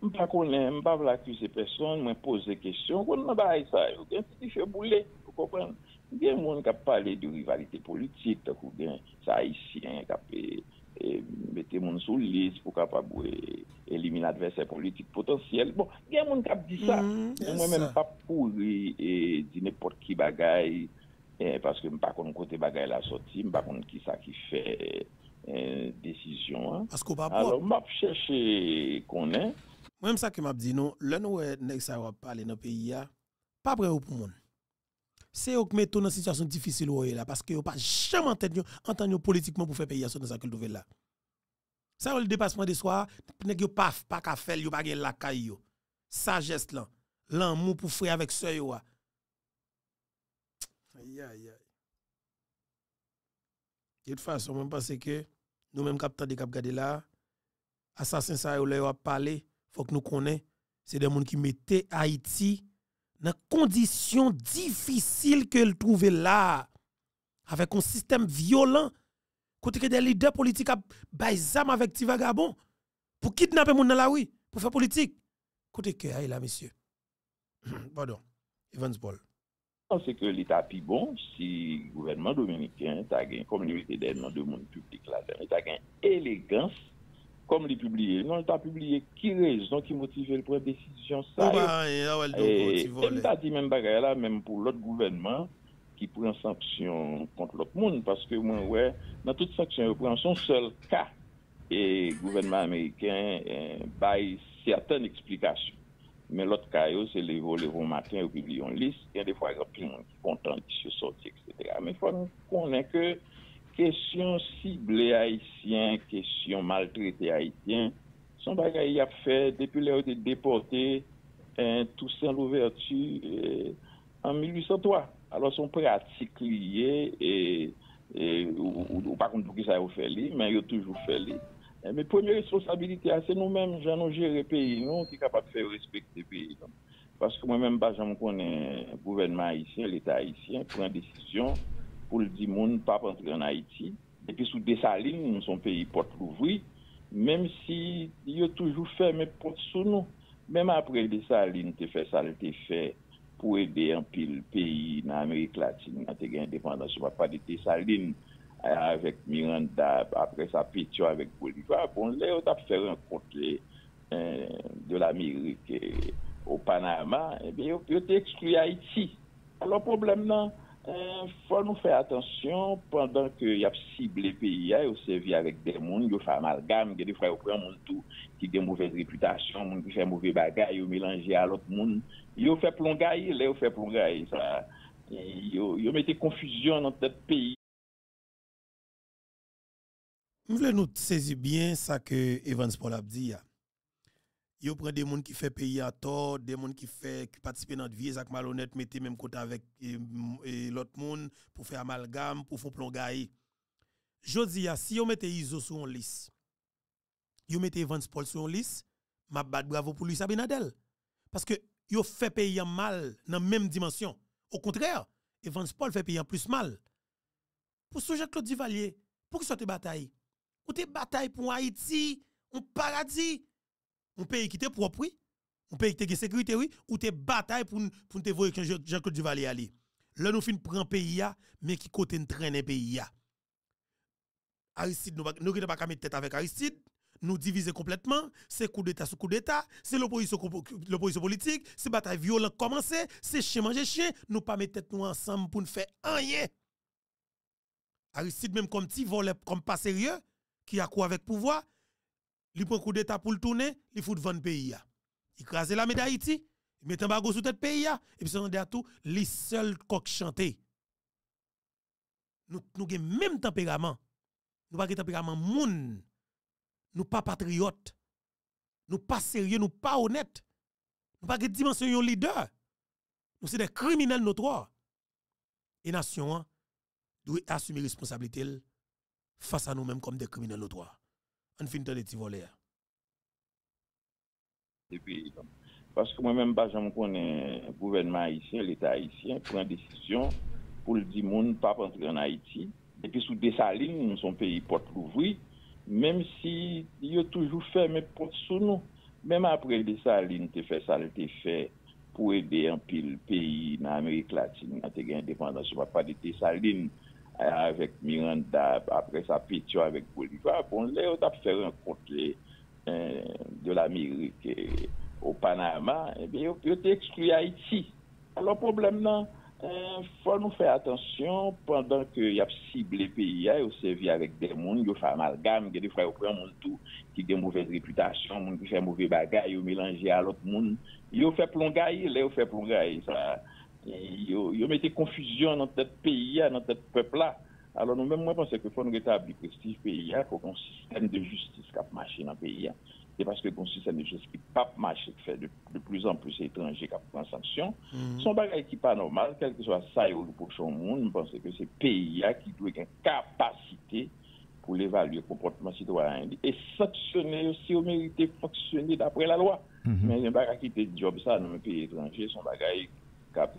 Mpa konen, mpa vlaku se person, mwen pose kesyon, kon mwen ba a yisa, yon gen titi cheboule, yon kopan. Gen mwen kap pale de rivalite politik, tako gen sa a yisi, mwen kap e, e, mette moun sou lis pou kap abou e, elimine adverse politik potensiyel. Bon, gen mwen kap di sa, mm-hmm. mwen mwen pa pou di ne port ki bagay, paske mpa konen kote bagay la soti, mpa konen ki sa ki fe desisyon. Asko pa pou? Mpa cheshe konen. même ça que m'a dit, non, le nous, nèg ça va parler dans le pays, pas prêt pour monde. C'est eux qui mettent dans une situation difficile là, parce que n'ont pas jamais entendu, entendu politiquement pour faire payer dans que culture là. Ça, le dépassement des soi, nèg yo pas pas qu'à faire, yo pas gain la caille ça Sagesse là, l'amour pour frère avec ceux yo. Aïe aïe aïe. De toute façon, je pense que nous-mêmes, capteurs de cap là, assassin ça, ils ont parlé, faut que nous connaissions, c'est des gens qui mettaient Haïti dans des conditions difficiles qu'elle trouvaient là, avec un système violent, côté que des leaders politiques ont avec des vagabonds pour kidnapper les gens dans la pour faire politique. Côté que, aïe ah, là, monsieur. Pardon, Evans Paul. pense que l'État plus bon si le gouvernement dominicain a une communauté d'aide dans le monde public là il a une élégance kom li publiye. Non, ta publiye ki rej, non ki motive l pou rep desisyon sa yo. Ou ba, ya e, wèl do pou e, ti vole. En ta di men bagay la, men pou l'ot gouvennman ki pren saksyon kont l'ot moun, paske mwen wè, nan tout saksyon repren son sel ka. E gouvennman Ameriken e, bay certain eksplikasyon. Men l'ot ka yo, se le vole voun maten, ou li li yon lis. Yon de fwa agap yon kontan, yon se sorti, etc. Men fwa konen ke Kèsyon sible haitien, kèsyon maltrete haitien, son bagay ya fè depi lè ou te depote, eh, tout sè l'ouverture an eh, 1803. Alors son prè atik liye, eh, ou pa koun tou ki sa yo fè li, men yo toujou fè li. Mè pwè mè responsabilite a, ah, se nou mèm janon jere peyi, nou ki kapap fè ou respekte peyi. Paske mè mèm bachan mè konen gouvernement haitien, l'état haitien, pren desisyon, pou l di moun pap antre nan Haiti epi sou desaline moun son peyi pot louvri mem si yo toujou fè me pot sou nou mem apre desaline te fè sal te fè pou edè yon pil peyi nan Amerik Latine nan te gen indépendansi wap adite desaline avek Miranda apre sa petyo avek Bolivar bon le yo tap fè renkontle euh, de l'Amerik ou Panama yo eh te ekspli Haiti alo problem nan Euh, fwa nou fè atensyon, pandan ke y ap sible peyi a, yo sevi avèk de moun, yo fè amalgam, gè de fwa yo kwen moun tou ki de mouvè reputasyon, moun ki fè mouvè bagay, yo melanje alot moun. Yo fè plongay, le yo fè plongay. Yo mette konfüzyon an te peyi. Mwen nou tsezi byen sa ke Evans Paul Abdi a. yo prend des gens qui fait pays à tort, des gens qui fait qui participent dans vie avec malhonnête, mettez même côté avec l'autre monde pour faire amalgame, pour faire plongaille. Jodi si on mettez Iso sur une liste, yo mettez Vance Paul sur une liste, m'a bat bravo pour lui Sabinadel parce que yo fait pays en mal dans même dimension. Au contraire, Evans Paul fait payer en plus mal. Pour sujet Claude Duvalier, pour qu'il soit bataille Ou te bataille pour Haïti, un paradis un pays qui pour propre, oui. Un pays qui sécurité, oui. Ou te bataille pour pour te voir que Jean-Claude Duvalier aller. Là nous fin prend pays mais qui côté traîne pays Aristide nous ne devons pas mettre tête avec Aristide. Nous diviser complètement, c'est coup d'État sur coup d'État, c'est l'opposition politique, c'est bataille violente commencée, c'est chien manger chien, nous ne pas mettre tête nous ensemble pour ne faire rien. Aristide même comme petit volet comme pas sérieux, qui a quoi avec pouvoir, li prend coup d'état pour le tourner, li fout vendre pays a. Écrase la médaille il met un bagot sous tête pays et puis c'est un à tout, li seul coq chantés. Nous nous même tempérament. Nous pas tempérament moun. Nous pas patriotes. Nous pas sérieux, nous pas honnêtes. Nous pas dimension yon leader. Nous sommes des criminels notoires. Et nation hein, doit assumer responsabilité face à nous-mêmes comme des criminels notoires. an finit an leti vole a. Paske mwen menm baje mwen konen gouvernement Haitien, l'Etat Haitien, pren desisyon pou l'di moun pa pwantre an Haiti. Depi sou desaline, mwen son peyi pot louvri, menm si yo toujou fe, menm pot sou nou. Menm apre desaline, te fe sal, te fe pou ede an pil peyi nan Amerik Latine, nan te gen depandasyon, pa pa de tesaline, avèk Miranda apre sa pichou avèk Bolivar, bon lè yo tap fè renkont lè euh, de l'Amerikè eh euh, ou Panama, ebè yo te ekspli Haiti. Lo problem nan, fò nou fè atensyon pandan kè y ap sib lè peyi a, yo se vi avèk de moun, yo fè amalgam, geni fè yo pren moun tou ki de mouvè reputasyon, moun ki fè mouvè bagay, yo melanji alot moun, yo fè plongay, lè yo fè plongay, sa... yo mette konfüzyon nan tèp P.I.A, nan tèp pèp la. Alors nou mèm mwen panse ke fon nou geta abli prestij P.I.A pou konsisten de justice kap mache nan P.I.A. E paske konsisten de justice ki pap mache se fè de plus an plus etranger kap konsansyon. Mm. Son bagay ki panormal, kelke so a sayo loupo chon moun, mwen panse ke se P.I.A ki dwek an kapasite pou l'evaluè komportman si doa indi. E sotsyonè yo si yo merite fotsyonè dapre la loa. Men yon bagay ki te diob sa nan mèm pe etranger, son bagay...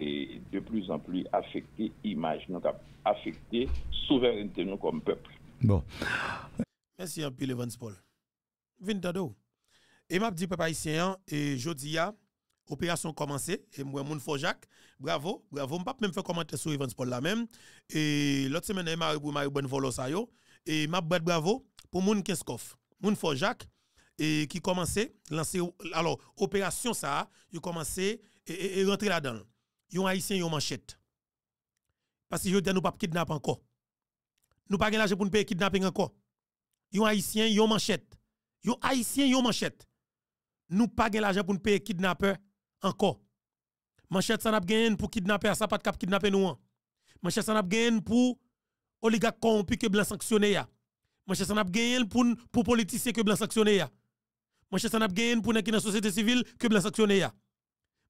et de plus en plus affecté image, nous affecté souveraineté nous comme peuple. Bon. Merci un peu Evans Paul. Vintado. Et m'a dit peuple haïtien et jodi a opération commencée et moi mon fort Jacques, bravo, bravo, m'pa même faire commenter sur Evans Paul là même et l'autre semaine et Marie pour Marie bonne volo ça yo et m'a bravo pour mon Keskov, moun fort Jacques et qui commençait lancer alors opération ça, il commençait et, et, et rentrer là-dedans yon haïtien yon manchette. Parce que je dis nous pas kidnapper encore. Nous pas l'argent pour nous payer kidnapping encore. Yon haïtien yon manchette. Yon haïtien yon manchette. Nous pas l'argent pour nous payer kidnapper encore. Manchette ça n'a pas pour kidnapper ça pas de cap kidnapper nous. Hein. Manchette ça n'a pas pour oligarque corrompu que blanc sanctionné ya. Hein. Manchette ça n'a pas pour pour politicien que blanc sanctionné ya. Hein. Manchette ça n'a pas pour dans la société civile que blanc sanctionné ya.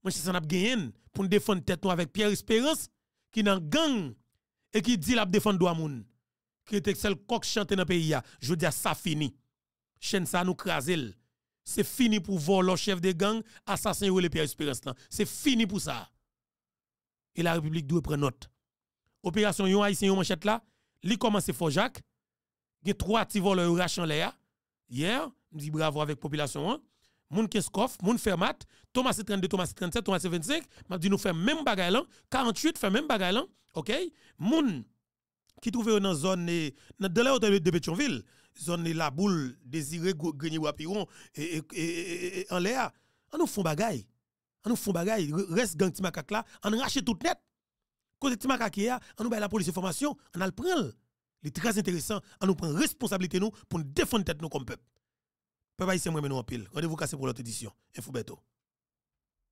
Moi, c'est ça n'a gagné pour nous défendre tête avec Pierre Espérance, qui dans gang et qui dit la défendre droit moun. Qui était celle coq chante dans le pays. Je dis, ça fini. Chaîne ça nous crase. C'est fini pour voir le chef de gang, assassin ou le Pierre Espérance. C'est fini pour ça. Et la République doit prendre note. Opération Yon Haïtien Yon Manchette là, li commence fort Jacques. Il y a trois petits voleurs rachan là Hier, je dis bravo avec population. Hein. Moun Keskov, Moun Fermat, Thomas 32, Thomas 37, Thomas 25, m'a dit nous faire même bagay là, 48 fait même bagay là, OK? Moun qui trouvait dans zone dans de la zone de Pétionville, zone la boule désiré grenier wapiron et, en l'air, on nous font bagay. On nous font bagay, reste gang Timakak là, on rachète tout net. Côté Timakak là, on nous la police formation, on a le prend. Il est très intéressant, on nous prend responsabilité nous pour nous défendre tête nous comme peuple. Papa, ici, moi, nous en pile. Rendez-vous cassé pour l'autre édition. Info Beto.